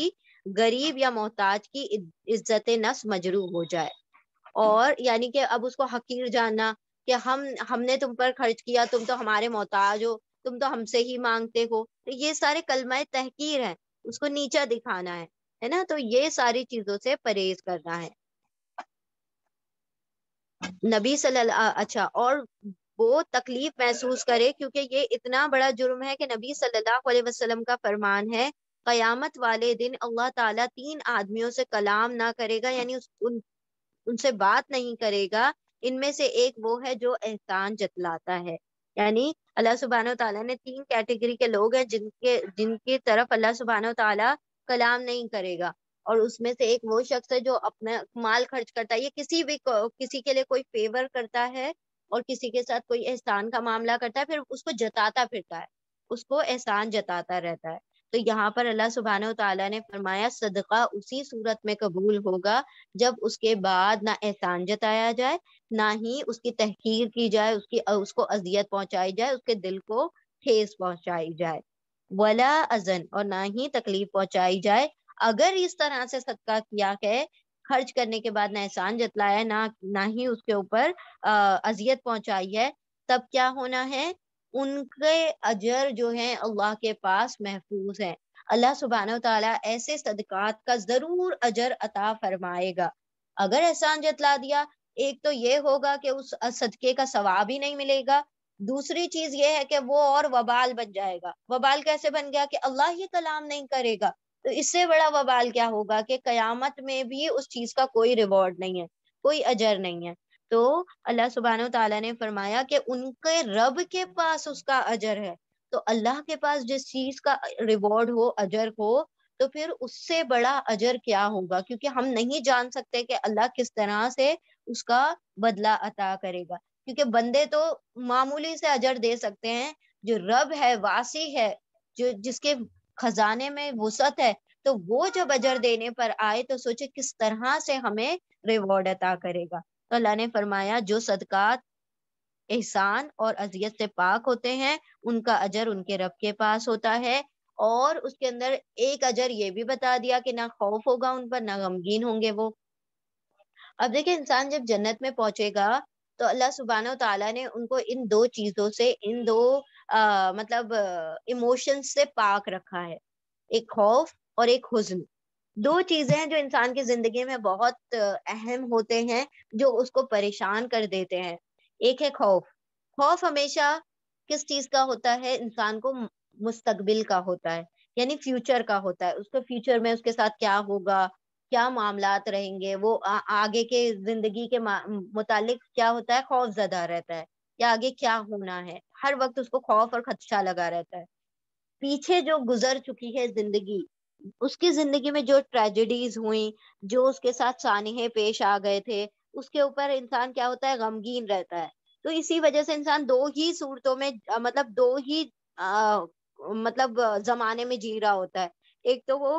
Speaker 1: गरीब या मोहताज की इज्जत नस मजरू हो जाए और यानी कि अब उसको हकीर जानना कि हम हमने तुम पर खर्च किया तुम तो हमारे मोहताज हो तुम तो हमसे ही मांगते हो तो ये सारे कलमा तहकीर है उसको नीचा दिखाना है है ना तो ये सारी चीजों से परहेज करना है नबी सल्लल्लाहु अच्छा और वो तकलीफ महसूस करे क्योंकि ये इतना बड़ा जुर्म है कि नबी सल्लल्लाहु अलैहि वसल्लम का फरमान है कयामत वाले दिन अल्लाह ताला तीन आदमियों से कलाम ना करेगा यानी उस, उन, उनसे बात नहीं करेगा इनमें से एक वो है जो एहसान जतलाता है यानी अल्लाह सुबहान तला ने तीन कैटेगरी के लोग हैं जिनके जिनकी तरफ अल्लाह सुबहान तला कलाम नहीं करेगा और उसमें से एक वो शख्स है जो अपना माल खर्च करता है ये किसी भी किसी के लिए कोई फेवर करता है और किसी के साथ कोई एहसान का मामला करता है फिर उसको जताता फिरता है उसको एहसान जताता रहता है तो यहाँ पर अल्लाह सुबहान तला ने फरमाया सदका उसी सूरत में कबूल होगा जब उसके बाद ना एहसान जताया जाए ना ही उसकी तहकीर की जाए उसकी उसको अजियत पहुंचाई जाए उसके दिल को ठेस पहुंचाई जाए वला अजन और ना ही तकलीफ पहुंचाई जाए अगर इस तरह से सदका किया है खर्च करने के बाद ना एहसान जतलाया ना ना ही उसके ऊपर अजियत पहुंचाई है तब क्या होना है उनके अजर जो है अल्लाह के पास महफूज है अल्लाह सुबहान तला ऐसे सदकात का जरूर अजर अता फरमाएगा अगर एहसान जतला दिया एक तो ये होगा कि उस सदके का सवाब ही नहीं मिलेगा दूसरी चीज ये है कि वो और वबाल बन जाएगा वबाल कैसे बन गया कि अल्लाह ये कलाम नहीं करेगा तो इससे बड़ा बवाल क्या होगा कि कयामत में भी उस चीज का कोई रिवॉर्ड नहीं है कोई अजर नहीं है तो अल्लाह सुबहान तला ने फरमाया कि उनके रब के पास उसका अजर है तो अल्लाह के पास जिस चीज का रिवॉर्ड हो अजर हो तो फिर उससे बड़ा अजर क्या होगा क्योंकि हम नहीं जान सकते कि अल्लाह किस तरह से उसका बदला अता करेगा क्योंकि बंदे तो मामूली से अजर दे सकते हैं जो रब है वासी है जो जिसके खजाने में वसत है तो वो जब अजर देने पर आए तो सोचे किस तरह से हमें रिवॉर्ड अता करेगा तो अल्लाह ने फरमाया जो सदकात एहसान और अजियत से पाक होते हैं उनका अजर उनके रब के पास होता है और उसके अंदर एक अजर ये भी बता दिया कि ना खौफ होगा उन पर ना गमगीन होंगे वो अब देखिए इंसान जब जन्नत में पहुंचेगा तो अल्लाह सुबहाना तला ने उनको इन दो चीजों से इन दो आ, मतलब इमोशंस से पाक रखा है एक खौफ और एक हुजन दो चीजें हैं जो इंसान की जिंदगी में बहुत अहम होते हैं जो उसको परेशान कर देते हैं एक है खौफ खौफ हमेशा किस चीज का होता है इंसान को मुस्तकबिल का होता है यानी फ्यूचर का होता है उसको फ्यूचर में उसके साथ क्या होगा क्या मामला रहेंगे वो आ, आगे के जिंदगी के मुतालिक क्या होता है खौफ ज्यादा रहता है या आगे क्या होना है हर वक्त उसको खौफ और खदशा लगा रहता है पीछे जो गुजर चुकी है जिंदगी उसकी जिंदगी में जो ट्रेजेडीज हुई जो उसके साथ सानहे पेश आ गए थे उसके ऊपर इंसान क्या होता है गमगीन रहता है तो इसी वजह से इंसान दो ही सूरतों में मतलब दो ही आ, मतलब जमाने में जी रहा होता है एक तो वो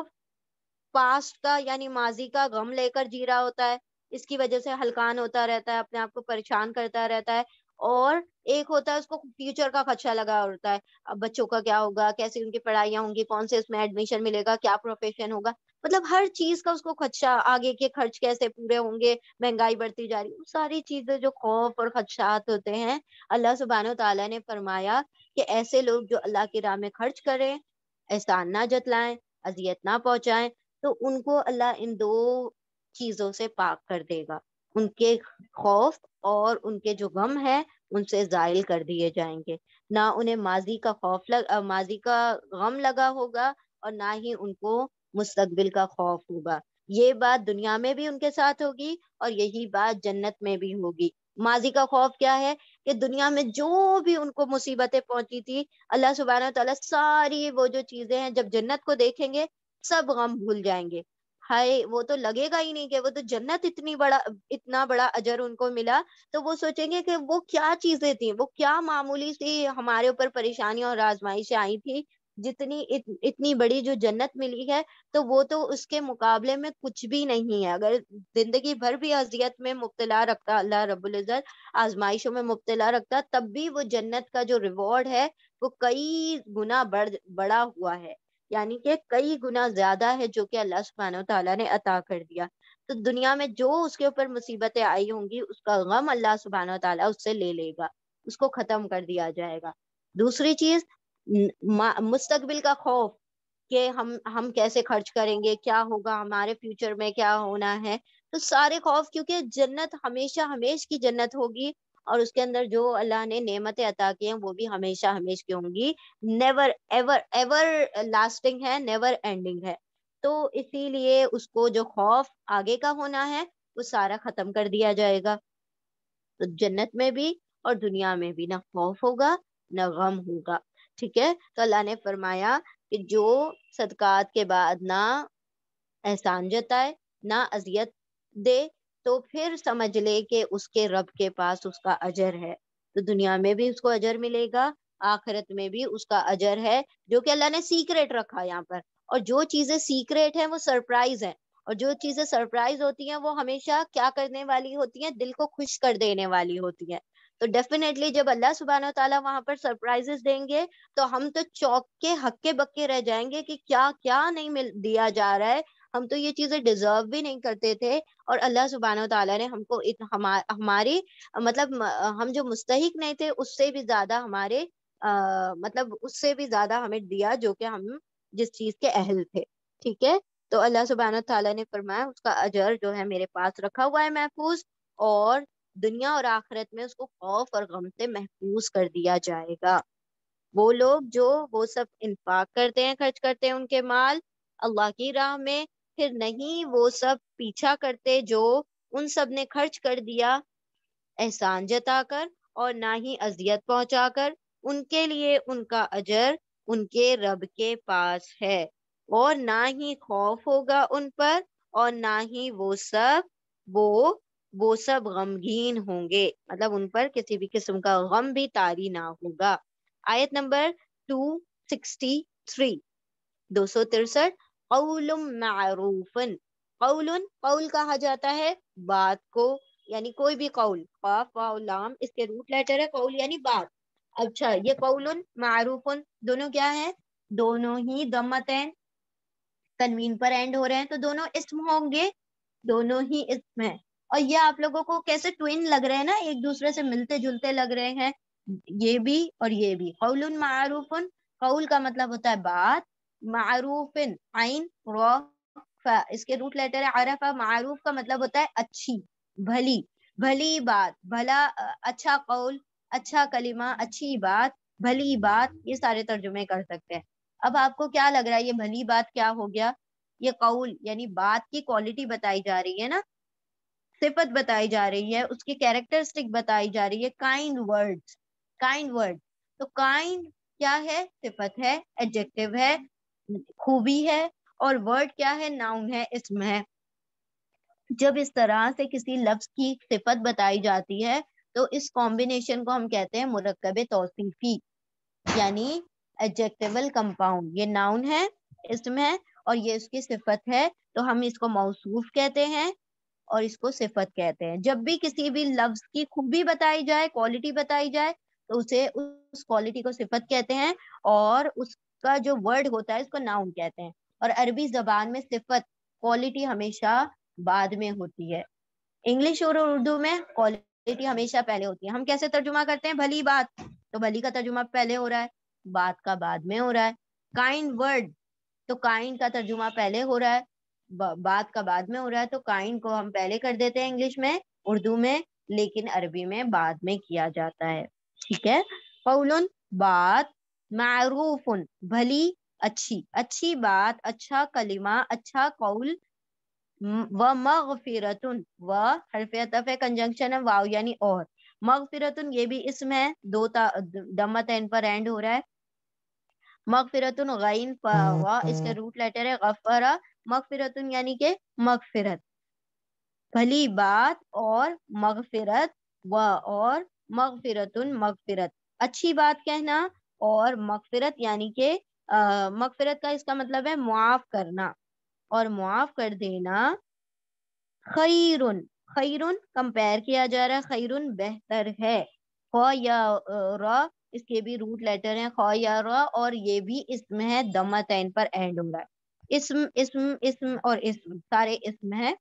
Speaker 1: पास्ट का यानी माजी का गम लेकर जी रहा होता है इसकी वजह से हलकान होता रहता है अपने आप को परेशान करता रहता है और एक होता है उसको फ्यूचर का खदशा लगा होता है अब बच्चों का क्या होगा कैसे उनकी पढ़ाइयाँ होंगी कौन से उसमें एडमिशन मिलेगा क्या प्रोफेशन होगा मतलब हर चीज का उसको खदशा आगे के खर्च कैसे पूरे होंगे महंगाई बढ़ती जा रही है सारी चीजें जो खौफ और खदशात होते हैं अल्लाह सुबहान तला ने फरमाया कि ऐसे लोग जो अल्लाह की राह में खर्च करें एहसान ना जतलाएं अजियत ना पहुंचाएं तो उनको अल्लाह इन दो चीजों से पाक कर देगा उनके खौफ और उनके जो गम है उनसे जायल कर दिए जाएंगे ना उन्हें माजी का खौफ लग माजी का गम लगा होगा और ना ही उनको मुस्तबिल का खौफ होगा ये बात दुनिया में भी उनके साथ होगी और यही बात जन्नत में भी होगी माजी का खौफ क्या है कि दुनिया में जो भी उनको मुसीबतें पहुंची थी अल्लाह सुबहाना तला सारी वो जो चीजें हैं जब जन्नत को देखेंगे सब गम भूल जाएंगे हाय वो तो लगेगा ही नहीं कि वो तो जन्नत इतनी बड़ा इतना बड़ा अजर उनको मिला तो वो सोचेंगे कि वो क्या चीजें थी वो क्या मामूली सी हमारे ऊपर परेशानियां और आजमाइशें आई थी जितनी इत, इतनी बड़ी जो जन्नत मिली है तो वो तो उसके मुकाबले में कुछ भी नहीं है अगर जिंदगी भर भी अजियत में मुबतला रखता अल्लाह इज़्ज़त आजमाइशों में मुबतला रखता तब भी वो जन्नत का जो रिवॉर्ड है वो कई गुना बढ़ बड़ा हुआ है यानी कि कई गुना ज्यादा है जो कि अल्लाह सुबहान तला ने अता कर दिया तो दुनिया में जो उसके ऊपर मुसीबतें आई होंगी उसका गम अल्लाह सुबहान तला उससे ले लेगा उसको खत्म कर दिया जाएगा दूसरी चीज मुस्तकबिल का खौफ कि हम हम कैसे खर्च करेंगे क्या होगा हमारे फ्यूचर में क्या होना है तो सारे खौफ क्योंकि जन्नत हमेशा हमेश की जन्नत होगी और उसके अंदर जो अल्लाह ने नेमतें अता की हैं वो भी हमेशा हमेश की होंगी नेवर एवर एवर लास्टिंग है नेवर एंडिंग है तो इसीलिए उसको जो खौफ आगे का होना है वो सारा खत्म कर दिया जाएगा तो जन्नत में भी और दुनिया में भी ना खौफ होगा ना गम होगा ठीक है तो अल्लाह ने फरमाया कि जो सदकात के बाद ना एहसान जताए ना अजियत दे तो फिर समझ ले कि उसके रब के पास उसका अजर है तो दुनिया में भी उसको अजर मिलेगा आखिरत में भी उसका अजर है जो कि अल्लाह ने सीक्रेट रखा यहाँ पर और जो चीजें सीक्रेट हैं वो सरप्राइज हैं और जो चीजें सरप्राइज होती हैं वो हमेशा क्या करने वाली होती हैं दिल को खुश कर देने वाली होती हैं तो डेफिनेटली जब अल्लाह सुबहाना तला वहां पर सरप्राइजेस देंगे तो हम तो चौक के हक्के बक्के रह जाएंगे कि क्या क्या नहीं मिल दिया जा रहा है हम तो ये चीजें डिजर्व भी नहीं करते थे और अल्लाह सुबहान तला ने हमको इत, हमा, हमारे मतलब हम जो मुस्तक नहीं थे उससे भी ज्यादा हमारे आ, मतलब उससे भी ज्यादा हमें दिया जो कि हम जिस चीज के अहल थे ठीक है तो अल्लाह सुबहान तला ने फरमाया उसका अजर जो है मेरे पास रखा हुआ है महफूज और दुनिया और आखिरत में उसको खौफ और गम से महफूज कर दिया जाएगा वो लोग जो वो सब इन्फाक करते हैं खर्च करते हैं उनके माल अल्लाह की राह में फिर नहीं वो सब पीछा करते जो उन सब ने खर्च कर दिया एहसान जताकर और ना ही अजियत पहुंचाकर उनके लिए उनका अजर उनके रब के पास है और ना ही खौफ होगा उन पर और ना ही वो सब वो वो सब गमगीन होंगे मतलब उन पर किसी भी किस्म का गम भी तारी ना होगा आयत नंबर टू सिक्सटी थ्री दो सौ तिरसठ कौलुम मारूफन कौलन कौल कहा जाता है बात को यानी कोई भी कौल काम लाम इसके रूट लेटर है कौल यानी बात अच्छा ये कौलन मारूफन दोनों क्या है दोनों ही हैं तनवीन पर एंड हो रहे हैं तो दोनों इसम होंगे दोनों ही इसम है और ये आप लोगों को कैसे ट्विन लग रहे हैं ना एक दूसरे से मिलते जुलते लग रहे हैं ये भी और ये भी कौल मारूफन कौल का मतलब होता है बात मारूफिन इसके रूट लेटर है अरफा मारूफ का मतलब होता है अच्छी भली भली बात भला अच्छा कौल अच्छा कलिमा अच्छी बात भली बात ये सारे तर्जुमे कर सकते हैं अब आपको क्या लग रहा है ये भली बात क्या हो गया ये कौल यानी बात की क्वालिटी बताई जा रही है ना सिफत बताई जा रही है उसकी कैरेक्टरिस्टिक बताई जा रही है काइंड वर्ड्स काइंड वर्ड तो काइंड क्या है सिफत है एडजेक्टिव है खूबी है और वर्ड क्या है नाउन है इसमें जब इस तरह से किसी लफ्ज की सिफत बताई जाती है तो इस कॉम्बिनेशन को हम कहते हैं मुरकब तोसीफी यानी एडजेक्टेबल कंपाउंड ये नाउन है इसमें और ये उसकी सिफत है तो हम इसको मौसूफ कहते हैं और इसको सिफत कहते हैं जब भी किसी भी लफ्ज की खूबी बताई जाए क्वालिटी बताई जाए तो उसे उस क्वालिटी को सिफत कहते हैं और उस का जो वर्ड होता है उसको नाउन कहते हैं और अरबी जबान में सिफत क्वालिटी हमेशा बाद में होती है इंग्लिश और उर्दू में क्वालिटी हमेशा पहले होती है हम कैसे तर्जुमा करते हैं भली बात तो भली का तर्जुमा पहले हो रहा है बात का बाद में हो रहा है काइंड वर्ड तो काइंड का तर्जुमा पहले हो रहा है बात का बाद में हो रहा है तो काइंड को हम पहले कर देते हैं इंग्लिश में उर्दू में लेकिन अरबी में बाद में किया जाता है ठीक है पौलन बात मारूफुन भली अच्छी अच्छी बात अच्छा कलिमा अच्छा कौल व मगफिरतुन व हरफ कंजंक्शन है वाव यानी और मगफिरतुन ये भी इसमें है दो दमत तैन पर एंड हो रहा है मगफिरतुन गैन हाँ, व हाँ। इसके रूट लेटर है गफरा मगफिरतुन यानी के मगफिरत भली बात और मगफिरत व और मगफिरतुन मगफिरत अच्छी बात कहना और मकफिरत यानी के अः मकफिरत का इसका मतलब है मुआफ करना और मुआफ कर देना खैरुन खैरुन कंपेयर किया जा रहा है खैरुन बेहतर है ख या इसके भी रूट लेटर हैं ख या र और ये भी इसमें है दमत है इन पर एंड हो रहा है इसम इसम इसम और इसम सारे इसम है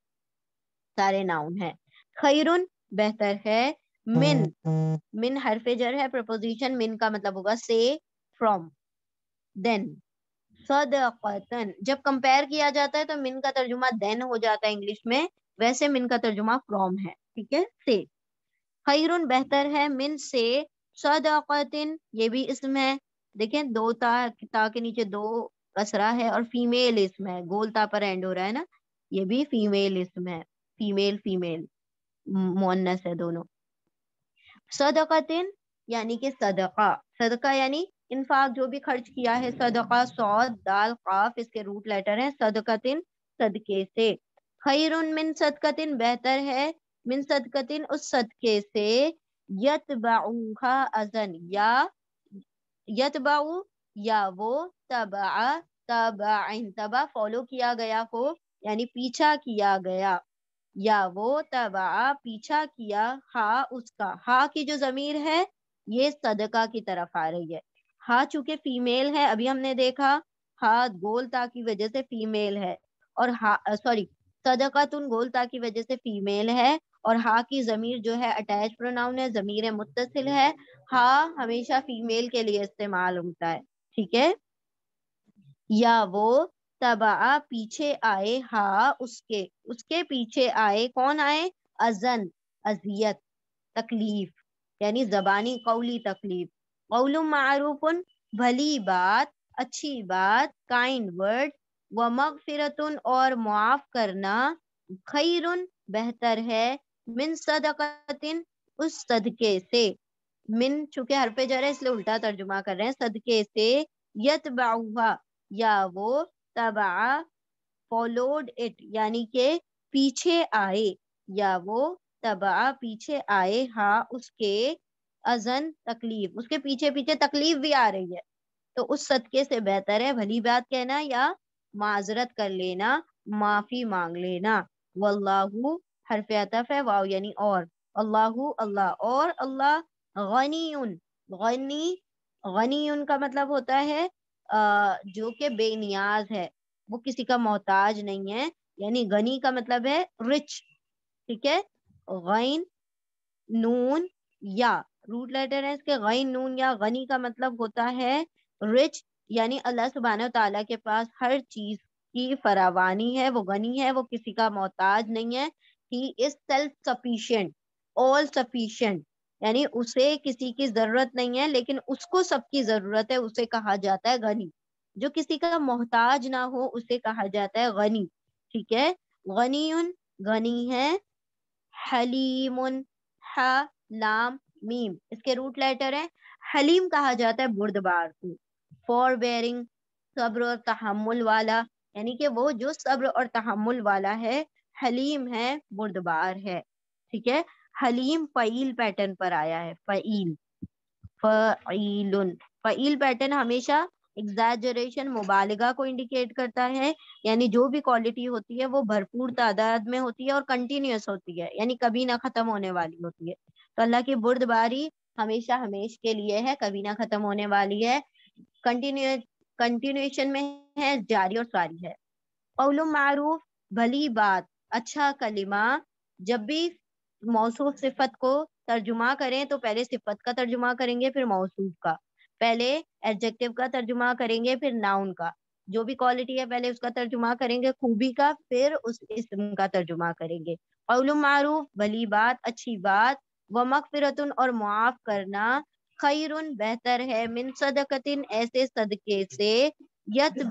Speaker 1: सारे नाउन है खैरुन बेहतर है मिन मिन hmm. हरफे जर है प्रपोजिशन मिन का मतलब होगा से फ्रॉम देन सदन जब कंपेयर किया जाता है तो मिन का तर्जुमा देन हो जाता है इंग्लिश में वैसे मिन का तर्जुमा फ्रॉम है ठीक है से खैरुन बेहतर है मिन से सदकतिन ये भी इसमें है देखें दो ता ता के नीचे दो कसरा है और फीमेल इसमें है गोल ता पर एंड हो रहा है ना ये भी फीमेल इसमें है फीमेल फीमेल मोनस है दोनों सदकतिन यानी कि सदका सदका यानी इनफाक जो भी खर्च किया है सदका सौद दाल काफ इसके रूट लेटर है सदकतिन सदके से खैर मिन सदकतिन बेहतर है मिन सदकतिन उस सदके से यतबाउखा अजन या यतबाउ या वो तबा तबा तबा फॉलो किया गया हो यानी पीछा किया गया या वो तबा पीछा किया हा उसका हा की जो जमीर है ये सदका की तरफ आ रही है हा चूंकि फीमेल है अभी हमने देखा हा गोलता की वजह से फीमेल है और हा सॉरी सदका तुन गोलता की वजह से फीमेल है और हा की जमीर जो है अटैच प्रोनाउन है जमीर मुतसिल है हा हमेशा फीमेल के लिए इस्तेमाल होता है ठीक है या वो तबा पीछे आए हा उसके उसके पीछे आए कौन आए अजन अजियत तकलीफ यानी जबानी कौली तकलीफ कौल मारूफ भली बात अच्छी बात काइंड वर्ड व मगफिरतुन और मुआफ करना खैरुन बेहतर है मिन सदकतिन उस सदके से मिन चूंकि हर पे जा रहे इसलिए उल्टा तर्जुमा कर रहे हैं सदके से यत या वो तबा फॉलोड इट यानी के पीछे आए या वो तबा पीछे आए हा उसके अजन तकलीफ उसके पीछे पीछे तकलीफ भी आ रही है तो उस सदके से बेहतर है भली बात कहना या माजरत कर लेना माफी मांग लेना वल्लाहु हरफ अतफ है वाव यानी और अल्लाह अल्लाह और अल्लाह गनी गनी गनी का मतलब होता है जो कि बेनियाज है वो किसी का मोहताज नहीं है यानी गनी का मतलब है रिच ठीक है गैन नून या रूट लेटर है इसके गैन नून या गनी का मतलब होता है रिच यानी अल्लाह सुबहान तला के पास हर चीज की फरावानी है वो गनी है वो किसी का मोहताज नहीं है he is self sufficient all sufficient यानी उसे किसी की जरूरत नहीं है लेकिन उसको सबकी जरूरत है उसे कहा जाता है गनी जो किसी का मोहताज ना हो उसे कहा जाता है गनी ठीक है गनी उन गनी है हलीम उन लाम मीम इसके रूट लेटर है हलीम कहा जाता है बुर्दबार को फॉर बेरिंग सब्र और तहमुल वाला यानी कि वो जो सब्र और तहमुल वाला है हलीम है बुर्दबार है ठीक है हलीम फ़ील पैटर्न पर आया है फ़ील फ़ील फ़ील पैटर्न हमेशा एग्जैजरेशन मुबालगा को इंडिकेट करता है यानी जो भी क्वालिटी होती है वो भरपूर तादाद में होती है और कंटिन्यूस होती है यानी कभी ना खत्म होने वाली होती है तो अल्लाह की बुर्दबारी हमेशा हमेश के लिए है कभी ना खत्म होने वाली है कंटिन्यू कंटिन्यूएशन में है जारी और सारी है मारूफ भली बात अच्छा कलिमा जब भी मौसू सिफत को तर्जुमा करें तो पहले सिफत का तर्जुमा करेंगे फिर मौसू का पहले एडजेक्टिव का तर्जुमा करेंगे फिर नाउन का जो भी क्वालिटी है पहले उसका तर्जुमा करेंगे खूबी का फिर उस इसम का तर्जुमा करेंगे और मारूफ भली बात अच्छी बात व मकफिरतन और मुआफ करना खैर बेहतर है मिन सदकतिन ऐसे सदके से यत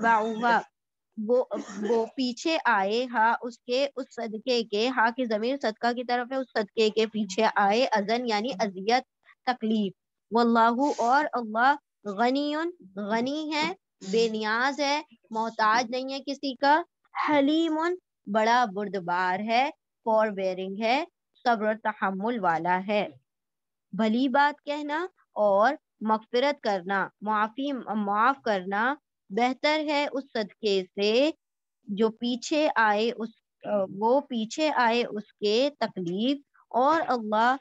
Speaker 1: वो वो पीछे आए हा उसके उस सदके के हा की जमीन सदका की तरफ है उस सदके के पीछे आए अजन यानी अजियत तकलीफ वल्लाहु और अल्लाह गनी गनी है बेनियाज है मोहताज नहीं है किसी का हलीम बड़ा बुर्दबार है फॉर बेरिंग है सब्र तहमुल वाला है भली बात कहना और मफफरत करना माफी माफ करना बेहतर है उस सदके से जो पीछे आए उस वो पीछे आए उसके तकलीफ और अल्लाह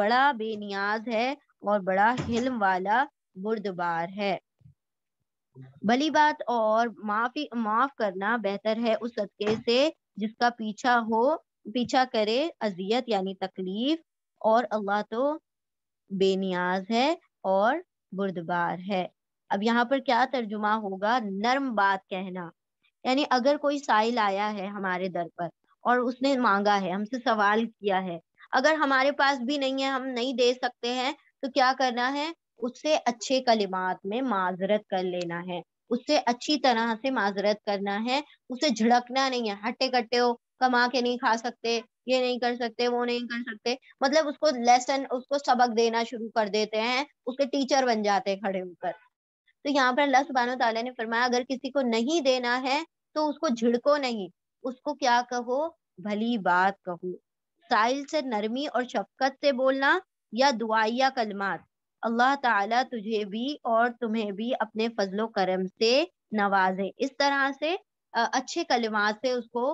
Speaker 1: बड़ा बेनियाज है और बड़ा हिल्म वाला बुर्दबार है भली बात और माफी माफ करना बेहतर है उस सदके से जिसका पीछा हो पीछा करे अजियत यानी तकलीफ और अल्लाह तो बेनियाज है और बुर्दबार है अब यहाँ पर क्या तर्जुमा होगा नर्म बात कहना यानी अगर कोई साइल आया है हमारे दर पर और उसने मांगा है हमसे सवाल किया है अगर हमारे पास भी नहीं है हम नहीं दे सकते हैं तो क्या करना है उससे अच्छे कलिमात में माजरत कर लेना है उससे अच्छी तरह से माजरत करना है उसे झड़कना नहीं है हट्टे कट्टे हो कमा के नहीं खा सकते ये नहीं कर सकते वो नहीं कर सकते मतलब उसको लेसन उसको सबक देना शुरू कर देते हैं उसके टीचर बन जाते हैं खड़े होकर तो यहाँ पर अल्लाह सुबहान तला ने फरमाया अगर किसी को नहीं देना है तो उसको झिड़को नहीं उसको क्या कहो भली बात कहो साइल से नरमी और शफकत से बोलना या दुआया कलमात अल्लाह ताला तुझे भी और तुम्हें भी अपने फजलो करम से नवाजे इस तरह से अच्छे कलमात से उसको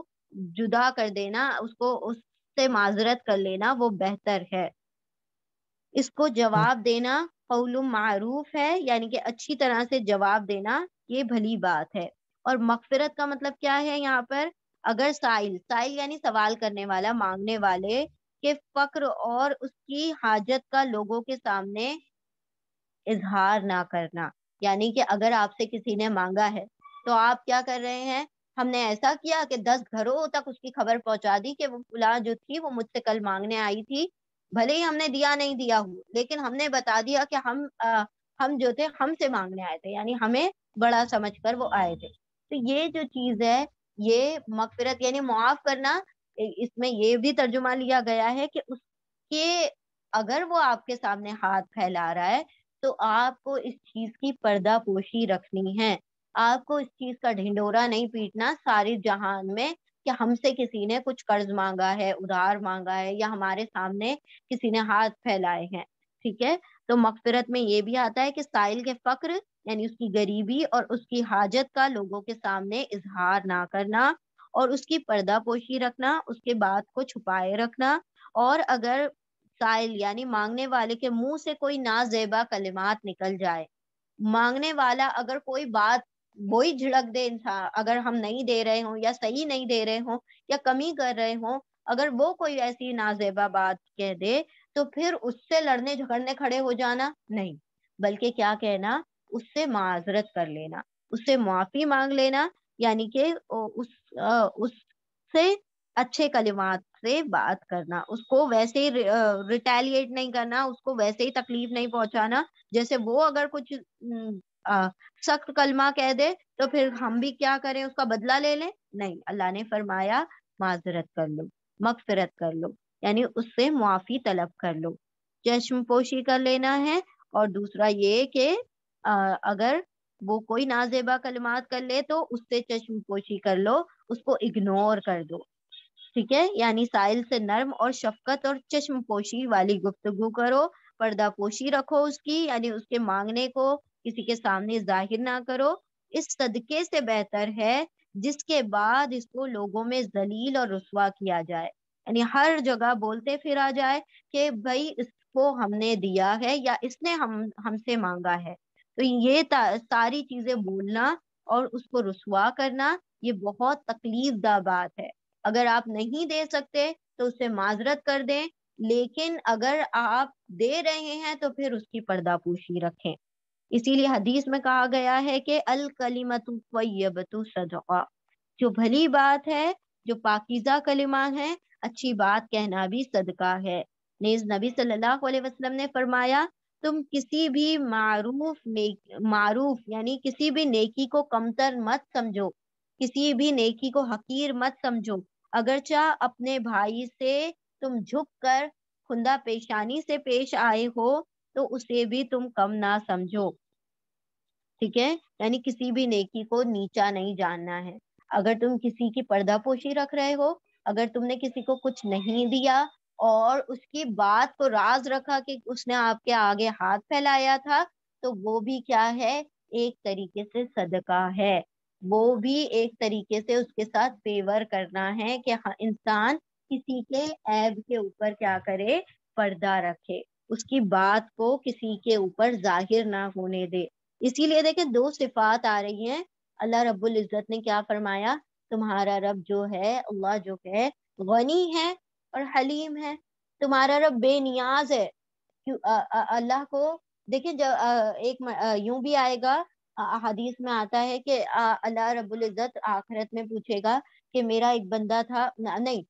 Speaker 1: जुदा कर देना उसको उससे माजरत कर लेना वो बेहतर है इसको जवाब हम्म। देना कौलुम मारूफ है यानी कि अच्छी तरह से जवाब देना ये भली बात है और मकफिरत का मतलब क्या है यहाँ पर अगर साइल साइल यानी सवाल करने वाला मांगने वाले के फक्र और उसकी हाजत का लोगों के सामने इजहार ना करना यानी कि अगर आपसे किसी ने मांगा है तो आप क्या कर रहे हैं हमने ऐसा किया कि दस घरों तक उसकी खबर पहुंचा दी कि वो फुला जो थी वो मुझसे कल मांगने आई थी भले ही हमने दिया नहीं दिया हो लेकिन हमने बता दिया कि हम आ, हम जो थे हमसे मांगने आए थे यानी हमें बड़ा समझकर वो आए थे तो ये जो चीज है ये मगफिरत यानी मुआफ करना इसमें ये भी तर्जुमा लिया गया है कि उसके अगर वो आपके सामने हाथ फैला रहा है तो आपको इस चीज की पर्दापोशी रखनी है आपको इस चीज का ढिंडोरा नहीं पीटना सारे जहान में कि हमसे किसी ने कुछ कर्ज मांगा है उधार मांगा है या हमारे सामने किसी ने हाथ फैलाए हैं ठीक है तो मकफिरत में ये भी आता है कि साइल के फक्र यानी उसकी गरीबी और उसकी हाजत का लोगों के सामने इजहार ना करना और उसकी पर्दा पोशी रखना उसके बात को छुपाए रखना और अगर साइल यानी मांगने वाले के मुंह से कोई नाजेबा कलिमात निकल जाए मांगने वाला अगर कोई बात वो ही झिड़क दे इंसान अगर हम नहीं दे रहे हों या सही नहीं दे रहे हों या कमी कर रहे हों अगर वो कोई ऐसी नाजेबा बात कह दे तो फिर उससे लड़ने झगड़ने खड़े हो जाना नहीं बल्कि क्या कहना उससे माजरत कर लेना उससे माफी मांग लेना यानी कि उस उससे अच्छे कलिमात से बात करना उसको वैसे ही रिटेलिएट नहीं करना उसको वैसे ही तकलीफ नहीं पहुंचाना जैसे वो अगर कुछ सख्त कलमा कह दे तो फिर हम भी क्या करें उसका बदला ले लें नहीं अल्लाह ने फरमाया माजरत कर लो मगफरत कर लो यानी उससे मुआफ़ी तलब कर लो चश्म पोशी कर लेना है और दूसरा ये कि अगर वो कोई नाजेबा कलमात कर ले तो उससे चश्म पोशी कर लो उसको इग्नोर कर दो ठीक है यानी साइल से नर्म और शफकत और चश्म पोशी वाली गुफ्तगु करो पर्दा पोशी रखो उसकी यानी उसके मांगने को किसी के सामने जाहिर ना करो इस सदके से बेहतर है जिसके बाद इसको लोगों में जलील और रसुआ किया जाए यानी हर जगह बोलते फिरा जाए कि भाई इसको हमने दिया है या इसने हम हमसे मांगा है तो ये सारी चीजें बोलना और उसको रसुआ करना ये बहुत तकलीफ दा बात है अगर आप नहीं दे सकते तो उससे माजरत कर दें लेकिन अगर आप दे रहे हैं तो फिर उसकी पर्दापोशी रखें इसीलिए हदीस में कहा गया है कि अल कलीमतु तयबतु सदका जो भली बात है जो पाकिजा कलिमा है अच्छी बात कहना भी सदका है नेज नबी सल्लल्लाहु अलैहि वसल्लम ने फरमाया तुम किसी भी मारूफ मारूफ यानी किसी भी नेकी को कमतर मत समझो किसी भी नेकी को हकीर मत समझो अगरचा अपने भाई से तुम झुक कर खुदा पेशानी से पेश आए हो तो उसे भी तुम कम ना समझो ठीक है यानी किसी भी नेकी को नीचा नहीं जानना है अगर तुम किसी की पर्दापोशी रख रहे हो अगर तुमने किसी को कुछ नहीं दिया और उसकी बात को राज रखा कि उसने आपके आगे हाथ फैलाया था तो वो भी क्या है एक तरीके से सदका है वो भी एक तरीके से उसके साथ फेवर करना है कि हाँ, इंसान किसी के ऐब के ऊपर क्या करे पर्दा रखे उसकी बात को किसी के ऊपर जाहिर ना होने दे इसीलिए देखे दो सिफात आ रही हैं अल्लाह रब्बुल इज़्ज़त ने क्या फरमाया तुम्हारा रब जो है अल्लाह जो है गनी है और हलीम है तुम्हारा रब बेनियाज है अल्लाह को देखिये जब एक यूं भी आएगा हदीस में आता है कि अल्लाह रब्बुल इज़्ज़त आखिरत में पूछेगा कि मेरा एक बंदा था नहीं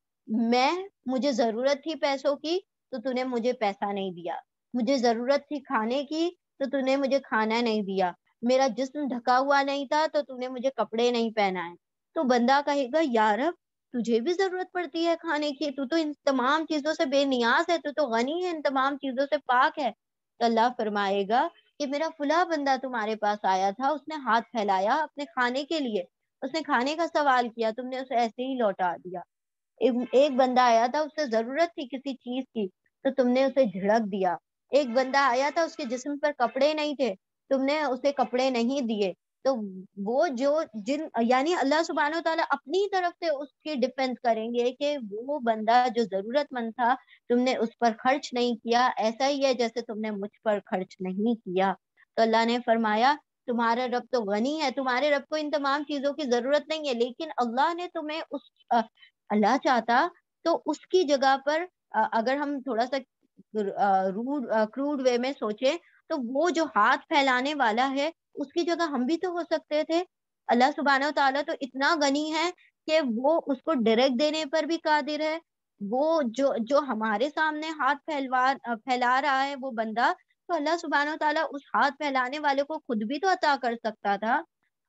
Speaker 1: मैं मुझे जरूरत थी पैसों की तो तूने मुझे पैसा नहीं दिया मुझे जरूरत थी खाने की तो तूने मुझे खाना नहीं दिया मेरा जिस्म ढका हुआ नहीं था तो तूने मुझे कपड़े नहीं पहनाए तो बंदा कहेगा यार तुझे भी जरूरत पड़ती है खाने की तू तो इन तमाम चीजों से बेनियाज है तू तो गनी है इन तमाम चीजों से पाक है तो अल्लाह फरमाएगा कि मेरा फुला बंदा तुम्हारे पास आया था उसने हाथ फैलाया अपने खाने के लिए उसने खाने का सवाल किया तुमने उसे ऐसे ही लौटा दिया एक, एक बंदा आया था उससे जरूरत थी किसी चीज की तो तुमने उसे झिड़क दिया एक बंदा आया था उसके जिस्म पर कपड़े नहीं थे तुमने उसे कपड़े नहीं दिए तो वो जो जिन यानी अल्लाह सुबहान तला अपनी तरफ से उसकी डिफेंस करेंगे कि वो बंदा जो जरूरतमंद था तुमने उस पर खर्च नहीं किया ऐसा ही है जैसे तुमने मुझ पर खर्च नहीं किया तो अल्लाह ने फरमाया तुम्हारा रब तो गनी है तुम्हारे रब को इन तमाम चीजों की जरूरत नहीं है लेकिन अल्लाह ने तुम्हें उस अल्लाह चाहता तो उसकी जगह पर अगर हम थोड़ा सा रूड क्रूड वे में सोचे तो वो जो हाथ फैलाने वाला है उसकी जगह हम भी तो हो सकते थे अल्लाह सुबहाना तला तो इतना गनी है कि वो उसको डायरेक्ट देने पर भी कादिर है वो जो जो हमारे सामने हाथ फैलवा फैला रहा है वो बंदा तो अल्लाह सुबहाना तला उस हाथ फैलाने वाले को खुद भी तो अता कर सकता था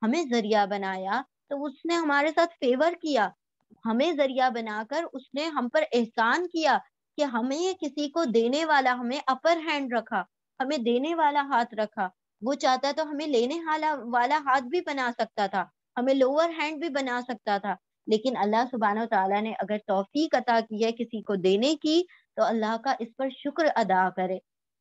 Speaker 1: हमें जरिया बनाया तो उसने हमारे साथ फेवर किया हमें जरिया बनाकर उसने हम पर एहसान किया कि हमें ये किसी को देने वाला हमें अपर हैंड रखा हमें देने वाला हाथ रखा वो चाहता तो हमें लेने हाला, वाला हाथ भी बना सकता था हमें लोअर हैंड भी बना सकता था लेकिन अल्लाह सुबहान तला ने अगर तोफीक अता की है किसी को देने की तो अल्लाह का इस पर शुक्र अदा करे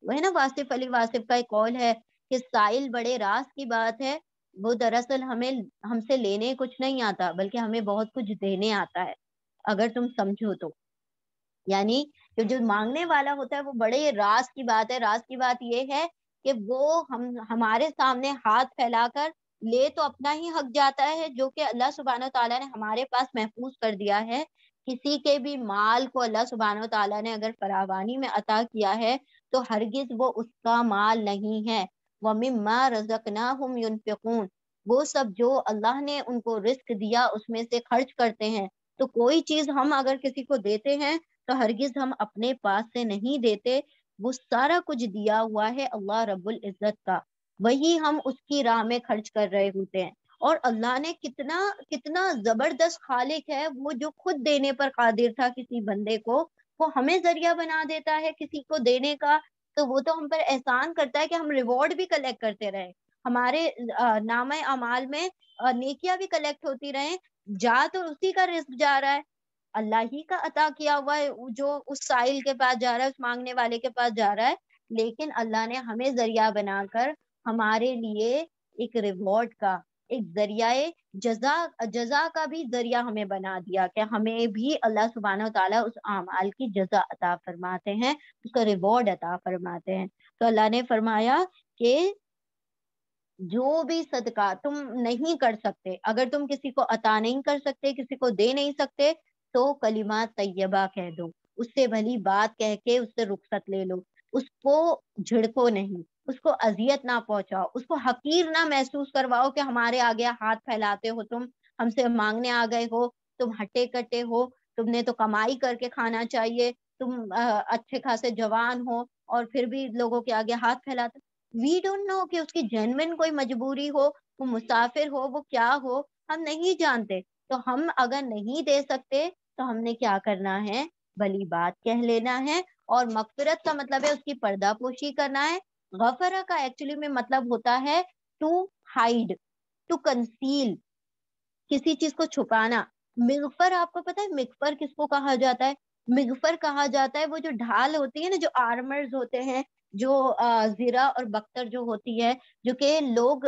Speaker 1: वह ना वासिफ अली वासिफ का एक कौल है कि साइल बड़े रास की बात है वो दरअसल हमें हमसे लेने कुछ नहीं आता बल्कि हमें बहुत कुछ देने आता है अगर तुम समझो तो यानी तो जो मांगने वाला होता है वो बड़े रास की बात है रास की बात ये है कि वो हम हमारे सामने हाथ फैलाकर ले तो अपना ही हक जाता है जो कि अल्लाह सुबहान तला ने हमारे पास महफूज कर दिया है किसी के भी माल को अल्लाह सुबहान तला ने अगर फरावानी में अता किया है तो हरगिज वो उसका माल नहीं है वमिम्मा रजकना रजक यूनफिकून वो सब जो अल्लाह ने उनको रिस्क दिया उसमें से खर्च करते हैं तो कोई चीज हम अगर किसी को देते हैं तो हरगिज हम अपने पास से नहीं देते वो सारा कुछ दिया हुआ है अल्लाह रब्बुल इज्जत का वही हम उसकी राह में खर्च कर रहे होते हैं और अल्लाह ने कितना कितना जबरदस्त खालिक है वो जो खुद देने पर कादिर था किसी बंदे को वो हमें जरिया बना देता है किसी को देने का तो वो तो हम पर एहसान करता है कि हम रिवॉर्ड भी कलेक्ट करते रहे हमारे नाम अमाल में नेकिया भी कलेक्ट होती रहे जा तो उसी का रिस्क जा रहा है अल्लाह ही का अता किया हुआ है जो उस साहिल के पास जा रहा है उस मांगने वाले के पास जा रहा है लेकिन अल्लाह ने हमें जरिया बनाकर हमारे लिए एक रिवॉर्ड का एक जरिया जजा जजा का भी जरिया हमें बना दिया कि हमें भी अल्लाह सुबहाना तला उस अमाल की जजा अता फरमाते हैं उसका रिवॉर्ड अता फरमाते हैं तो अल्लाह ने फरमाया कि जो भी सदका तुम नहीं कर सकते अगर तुम किसी को अता नहीं कर सकते किसी को दे नहीं सकते तो कलिमा तय्यबा कह दो उससे भली बात कह के उससे रुखसत ले लो उसको झिड़को नहीं उसको अजियत ना पहुंचाओ उसको हकीर ना महसूस करवाओ कि हमारे आगे हाथ फैलाते हो तुम हमसे मांगने आ गए हो तुम हटे कटे हो तुमने तो कमाई करके खाना चाहिए तुम आ, अच्छे खासे जवान हो और फिर भी लोगों के आगे हाथ फैलाते वी डोंट नो कि उसकी जेनविन कोई मजबूरी हो वो मुसाफिर हो वो क्या हो हम नहीं जानते तो हम अगर नहीं दे सकते तो हमने क्या करना है भली बात कह लेना है और मकफरत का मतलब है उसकी पर्दापोशी करना है गफरा का एक्चुअली में मतलब होता है टू हाइड टू कंसील किसी चीज को छुपाना मिगफर आपको पता है मिगफर किसको कहा जाता है मिगफर कहा जाता है वो जो ढाल होती है ना जो आर्मर्स होते हैं जो जीरा और बख्तर जो होती है जो कि लोग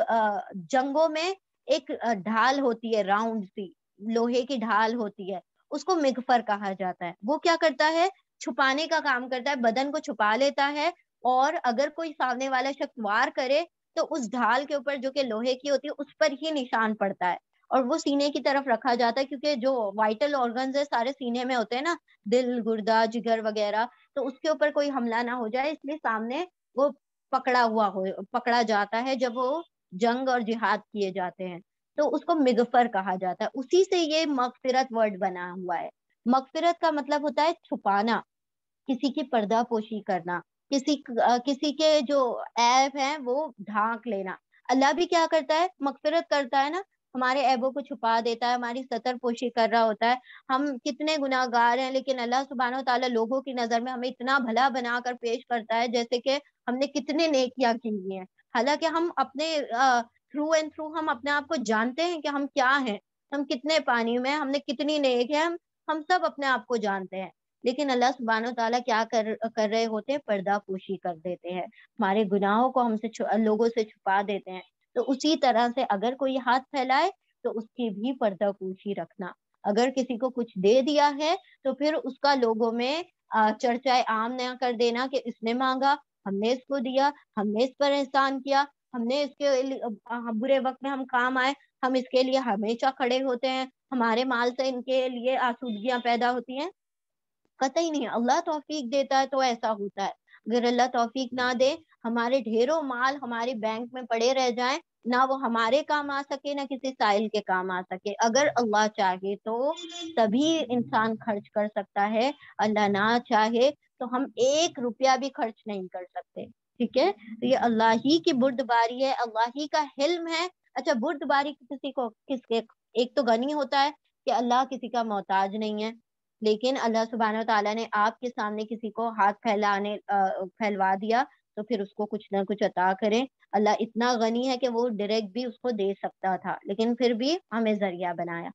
Speaker 1: जंगों में एक ढाल होती है राउंड सी लोहे की ढाल होती है उसको मिगफर कहा जाता है वो क्या करता है छुपाने का काम करता है बदन को छुपा लेता है और अगर कोई सामने वाला शख्स वार करे तो उस ढाल के ऊपर जो कि लोहे की होती है उस पर ही निशान पड़ता है और वो सीने की तरफ रखा जाता है क्योंकि जो वाइटल ऑर्गन है सारे सीने में होते हैं ना दिल गुर्दा जिगर वगैरह तो उसके ऊपर कोई हमला ना हो जाए इसलिए सामने वो पकड़ा हुआ हो पकड़ा जाता है जब वो जंग और जिहाद किए जाते हैं तो उसको मिगफर कहा जाता है उसी से ये मकफिरत वर्ड बना हुआ है मकफिरत का मतलब होता है छुपाना किसी की पर्दापोशी करना किसी किसी के जो ऐब हैं वो ढांक लेना अल्लाह भी क्या करता है मकफिरत करता है ना हमारे ऐबों को छुपा देता है हमारी सतर पोशी कर रहा होता है हम कितने गुनाहगार हैं लेकिन अल्लाह सुबहान तला लोगों की नजर में हमें इतना भला बनाकर पेश करता है जैसे कि हमने कितने नेकियां की हुई हैं हालांकि हम अपने थ्रू एंड थ्रू हम अपने आप को जानते हैं कि हम क्या हैं हम कितने पानी में हमने कितनी नेक है हम हम सब अपने आप को जानते हैं लेकिन अल्लाह सुबहान तला क्या कर कर रहे होते हैं पर्दापोशी कर देते हैं हमारे गुनाहों को हमसे लोगों से छुपा देते हैं तो उसी तरह से अगर कोई हाथ फैलाए तो उसकी भी पर्दापोशी रखना अगर किसी को कुछ दे दिया है तो फिर उसका लोगों में चर्चा आम न कर देना कि इसने मांगा हमने इसको दिया हमने इस पर एहसान किया हमने इसके बुरे वक्त में हम काम आए हम इसके लिए हमेशा खड़े होते हैं हमारे माल से इनके लिए आसूदगियां पैदा होती हैं कतई नहीं अल्लाह तोफीक देता है तो ऐसा होता है अगर अल्लाह तोफीक ना दे हमारे ढेरों माल हमारे बैंक में पड़े रह जाए ना वो हमारे काम आ सके ना किसी साइल के काम आ सके अगर अल्लाह चाहे तो तभी इंसान खर्च कर सकता है अल्लाह ना चाहे तो हम एक रुपया भी खर्च नहीं कर सकते ठीक है तो ये अल्लाह ही की बुर्दबारी है अल्लाह ही का हिल्म है अच्छा बुर्दबारी किसी को किसके एक तो गनी होता है कि अल्लाह किसी का मोहताज नहीं है लेकिन अल्लाह सुबहान तला ने आपके सामने किसी को हाथ फैलाने फैलवा दिया तो फिर उसको कुछ ना कुछ अता करें अल्लाह इतना गनी है कि वो डायरेक्ट भी उसको दे सकता था लेकिन फिर भी हमें जरिया बनाया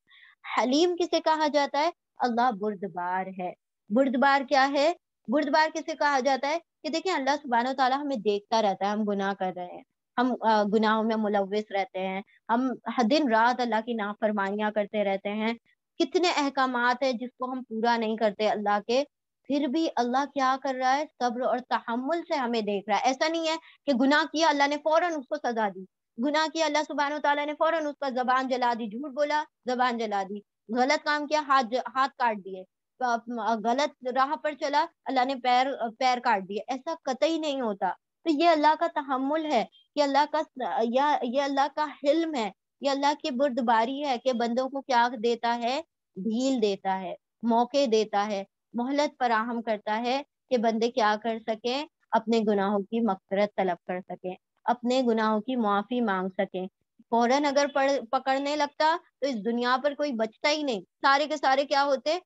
Speaker 1: हलीम किसे कहा जाता है अल्लाह बुर्दबार है बुर्दबार क्या है बुर्दबार किसे कहा जाता है कि देखिए अल्लाह सुबहान तला हमें देखता रहता है हम गुनाह कर रहे हैं हम गुनाहों में मुलविस रहते हैं हम दिन रात अल्लाह की नाफरमानियां करते रहते हैं कितने अहकाम है जिसको हम पूरा नहीं करते अल्लाह के फिर भी अल्लाह क्या कर रहा है सब्र और तहमुल से हमें देख रहा है ऐसा नहीं है कि गुनाह किया अल्लाह ने फौरन उसको सजा दी गुनाह किया अल्लाह सुबहान तला ने फौरन उसका जबान जला दी झूठ बोला जबान जला दी गलत काम किया हाथ हाथ काट दिए गलत राह पर चला अल्लाह ने पैर पैर काट दिया ऐसा कतई नहीं होता तो ये अल्लाह का तहमुल है ये अल्लाह का या ये अल्लाह का हिल्म है ये अल्लाह की बुर्दबारी है कि बंदों को क्या देता है ढील देता है मौके देता है मोहलत फराहम करता है कि बंदे क्या कर सकें अपने गुनाहों की मफरत तलब कर सकें अपने गुनाहों की मुआफ़ी मांग सकें फौरन अगर पकड़ने लगता तो इस दुनिया पर कोई बचता ही नहीं सारे के सारे क्या होते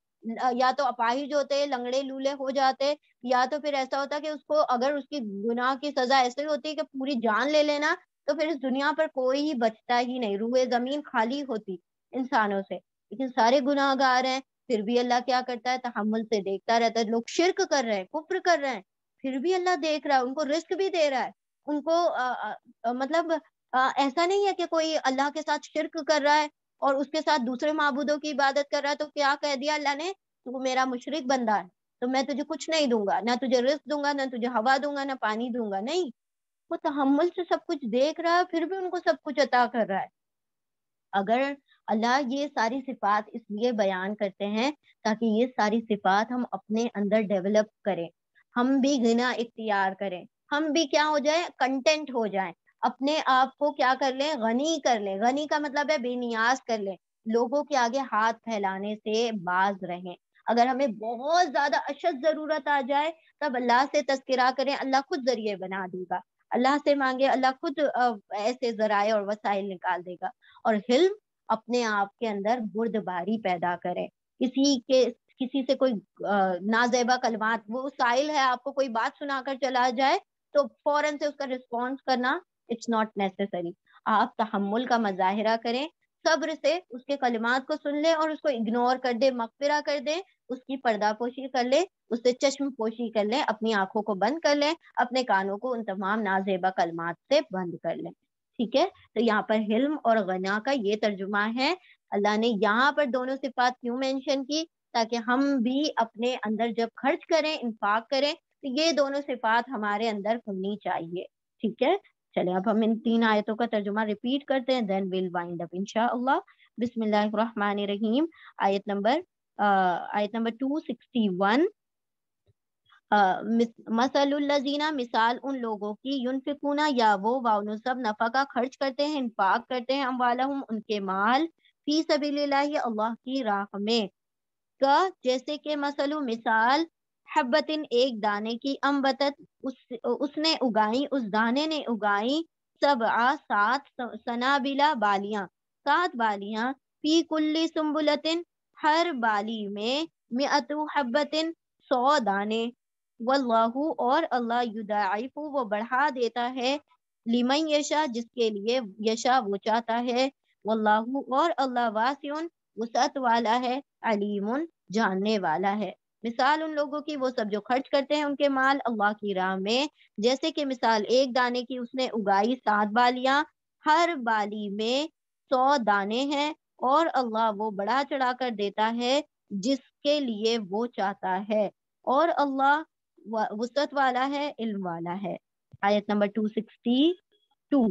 Speaker 1: या तो अपाहिज होते लंगड़े लूले हो जाते या तो फिर ऐसा होता कि उसको अगर उसकी गुनाह की सजा ऐसे होती है कि पूरी जान ले लेना तो फिर इस दुनिया पर कोई ही बचता ही नहीं रूए जमीन खाली होती इंसानों से लेकिन सारे गुनाहगार हैं फिर भी अल्लाह क्या करता है तहमुल से देखता रहता है लोग शिरक कर रहे हैं कुफ्र कर रहे हैं फिर भी अल्लाह देख रहा है उनको रिस्क भी दे रहा है उनको आ, आ, आ, मतलब आ, ऐसा नहीं है कि कोई अल्लाह के साथ शिरक कर रहा है और उसके साथ दूसरे महबूदों की इबादत कर रहा है तो क्या कह दिया अल्लाह ने तू मेरा मुशरक बंदा है तो मैं तुझे कुछ नहीं दूंगा ना तुझे रिस्क दूंगा ना तुझे हवा दूंगा ना पानी दूंगा नहीं वो तहमुल से सब कुछ देख रहा है फिर भी उनको सब कुछ अता कर रहा है अगर अल्लाह ये सारी सिफात इसलिए बयान करते हैं ताकि ये सारी सिफात हम अपने अंदर डेवलप करें हम भी गिना इख्तियार करें हम भी क्या हो जाए कंटेंट हो जाए अपने आप को क्या कर ले गनी कर ले गनी का मतलब है बेनियाज कर ले लोगों के आगे हाथ फैलाने से बाज रहें अगर हमें बहुत ज्यादा अशद जरूरत आ जाए तब अल्लाह से तस्करा करें अल्लाह खुद जरिए बना देगा अल्लाह से मांगे अल्लाह खुद ऐसे जराए और वसाइल निकाल देगा और हिल्म अपने आप के अंदर बुर्दबारी पैदा करें किसी के किसी से कोई नाजेबा कलमात वो साइल है आपको कोई बात सुनाकर चला जाए तो फौरन से उसका रिस्पॉन्स करना इट्स नॉट नेसेसरी आप तहमुल का मजाहरा करें सब्र से उसके कलिमात को सुन लें और उसको इग्नोर कर दें मकफिरा कर दें उसकी पर्दापोशी कर लें उससे चश्म पोशी कर लें अपनी आंखों को बंद कर लें अपने कानों को उन तमाम नाजेबा कलमात से बंद कर लें ठीक है तो यहाँ पर हिल्म और गना का ये तर्जुमा है अल्लाह ने यहाँ पर दोनों सिफात क्यों मेंशन की ताकि हम भी अपने अंदर जब खर्च करें इंफाक करें तो ये दोनों सिफात हमारे अंदर होनी चाहिए ठीक है चले अब हम इन तीन आयतों का तर्जुमा रिपीट करते हैं देन विल वाइंड अप इंशाल्लाह बिस्मिल्लाहिर्रहमानिर्रहीम आयत नंबर आयत नंबर 261 मसलजीना मिसाल उन लोगों की युनफिकुना या वो वाउनु सब नफा का खर्च करते हैं इनफाक करते हैं अम्बाला उनके माल फी सबी अल्लाह की राह में का जैसे के मसलु मिसाल हब्बतिन एक दाने की अम्बतत उस उसने उगाई उस दाने ने उगाई सब आ सात सनाबिला बालियां सात बालियां पी कुल्ली सुम्बुलतिन हर बाली में मिअतु हब्बतिन सौ दाने वल्लाहु और अल्लाह युदाइफु वो बढ़ा देता है लिमन यशा जिसके लिए यशा वो चाहता है वल्लाहु और अल्लाह वासियुन वसत वाला है अलीम जानने वाला है मिसाल उन लोगों की वो सब जो खर्च करते हैं उनके माल अल्लाह की राह में जैसे कि मिसाल एक दाने की उसने उगाई सात बालियां हर बाली में सौ दाने हैं और अल्लाह वो बढ़ा चढ़ा कर देता है जिसके लिए वो चाहता है और अल्लाह वसत वाला है इल्म वाला है आयत नंबर टू सिक्सटी टू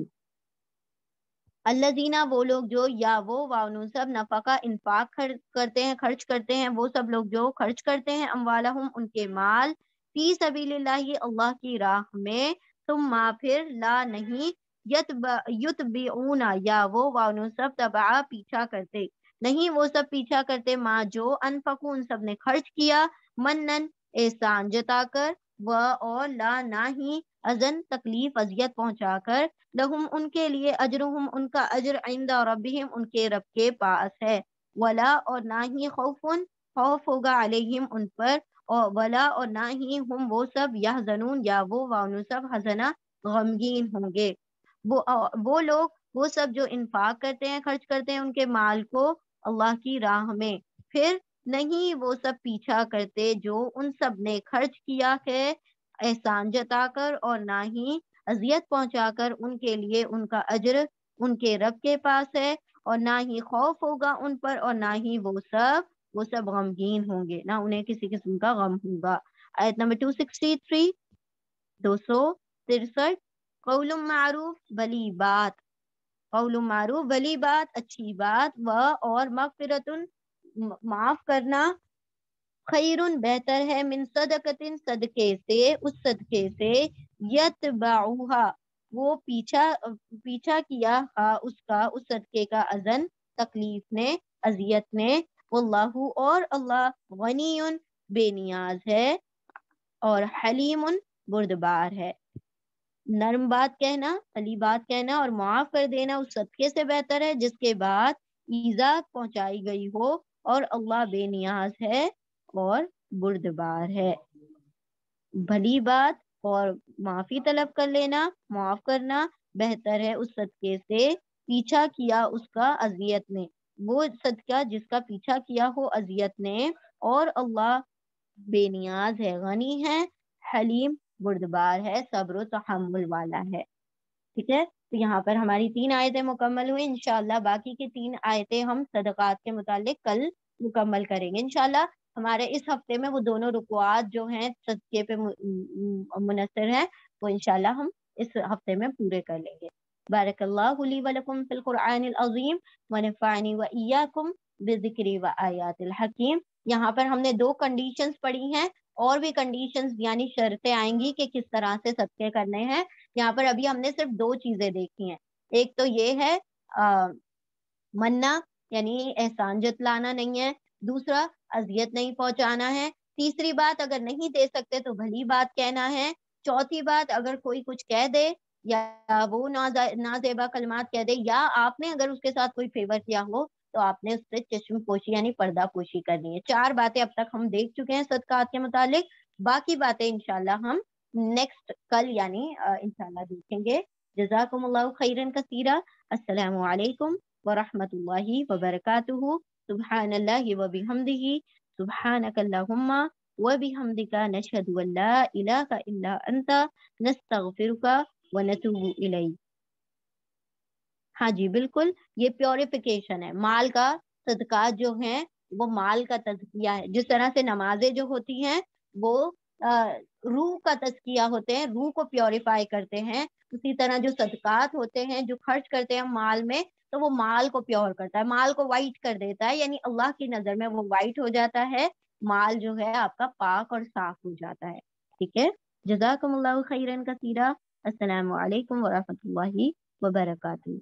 Speaker 1: अल्लाजीना वो लोग जो या वो वाउन सब नफाका इन्फाक खर्च करते हैं खर्च करते हैं वो सब लोग जो खर्च करते हैं अम्वाला हम उनके माल फी सभी ये अल्लाह की राह में तुम माँ फिर ला नहीं युत बीना या वो वाउन सब तबाह पीछा करते नहीं वो सब पीछा करते माँ जो अनफकू उन सब ने खर्च किया मनन एहसान जताकर व और ला ना ही अजन तकलीफ अजियत पहुंचा कर लहुम उनके लिए अजरहुम उनका अजर आइंदा रबिम उनके रब के पास है वला और ना ही खौफुन खौफ होगा अलहिम उन पर और वला और ना ही हम वो सब यह जनून या वो वानु सब हजना गमगीन होंगे वो वो लोग वो सब जो इन्फाक करते हैं खर्च करते हैं उनके माल को अल्लाह की राह में फिर नहीं वो सब पीछा करते जो उन सब ने खर्च किया है एहसान जताकर और ना ही अजियत पहुंचाकर उनके लिए उनका अजर उनके रब के पास है और ना ही खौफ होगा उन पर और ना ही वो सब वो सब गमगीन होंगे ना उन्हें किसी किस्म का गम होगा आयत नंबर टू सिक्सटी थ्री दो सौ तिरसठ कौल मारूफ भली बात कौल मारूफ भली बात अच्छी बात व और मगफिरतुन माफ करना खैरुन बेहतर है मिन सदकतिन सदके से उस सदके से यत बाऊहा वो पीछा पीछा किया हा उसका उस सदके का अजन तकलीफ ने अजियत ने वल्लाहु और अल्लाह गनी बेनियाज है और हलीम बुरदबार है नरम बात कहना अली बात कहना और माफ कर देना उस सदके से बेहतर है जिसके बाद ईजा पहुंचाई गई हो और अल्लाह बेनियाज है और बुर्दबार है भली बात और माफी तलब कर लेना माफ करना बेहतर है उस सदके से पीछा किया उसका अजियत ने वो सदका जिसका पीछा किया हो अजियत ने और अल्लाह बेनियाज है गनी है हलीम बुर्दबार है सब्र तहमुल वाला है ठीक है तो यहाँ पर हमारी तीन आयतें मुकम्मल हुई इनशाला बाकी की तीन आयतें हम सदक़ात के मुतालिक कल मुकम्मल करेंगे इनशाला हमारे इस हफ्ते में वो दोनों रुकवात जो हैं सदके पे मुनसर हैं वो इनशाला हम इस हफ्ते में पूरे कर लेंगे बारक ली बेजिक्री व आयात हकीम यहाँ पर हमने दो कंडीशंस पढ़ी हैं और भी कंडीशंस यानी शर्तें आएंगी कि किस तरह से सदके करने हैं यहाँ पर अभी हमने सिर्फ दो चीजें देखी हैं एक तो ये है आ, मन्ना यानी एहसान जतलाना नहीं है दूसरा अजियत नहीं पहुंचाना है तीसरी बात अगर नहीं दे सकते तो भली बात कहना है चौथी बात अगर कोई कुछ कह दे या वो ना नाजेबा कलमात कह दे या आपने अगर उसके साथ कोई फेवर किया हो तो आपने उससे पोशी यानी पर्दा पोशी करनी है चार बातें अब तक हम देख चुके हैं सदकात के मुतालिक बाकी बातें इनशाला हम नेक्स्ट कल यानी इनशाला देखेंगे जजाकुम खैरन कसीरा असलकम वरहमत ला वबरकू سبحان الله وبحمده سبحانك اللهم وبحمدك نشهد ان لا اله الا انت نستغفرك ونتوب اليك हाँ जी बिल्कुल ये प्योरिफिकेशन है माल का सदका जो है वो माल का तस्किया है जिस तरह से नमाजें जो होती हैं वो रूह का तस्किया होते हैं रूह को प्योरीफाई करते हैं उसी तरह जो सदकात होते हैं जो खर्च करते हैं माल में तो वो माल को प्योर करता है माल को वाइट कर देता है यानी अल्लाह की नजर में वो वाइट हो जाता है माल जो है आपका पाक और साफ हो जाता है ठीक है जजाकम्ला खैरन असल वरहमत लाही वबरकू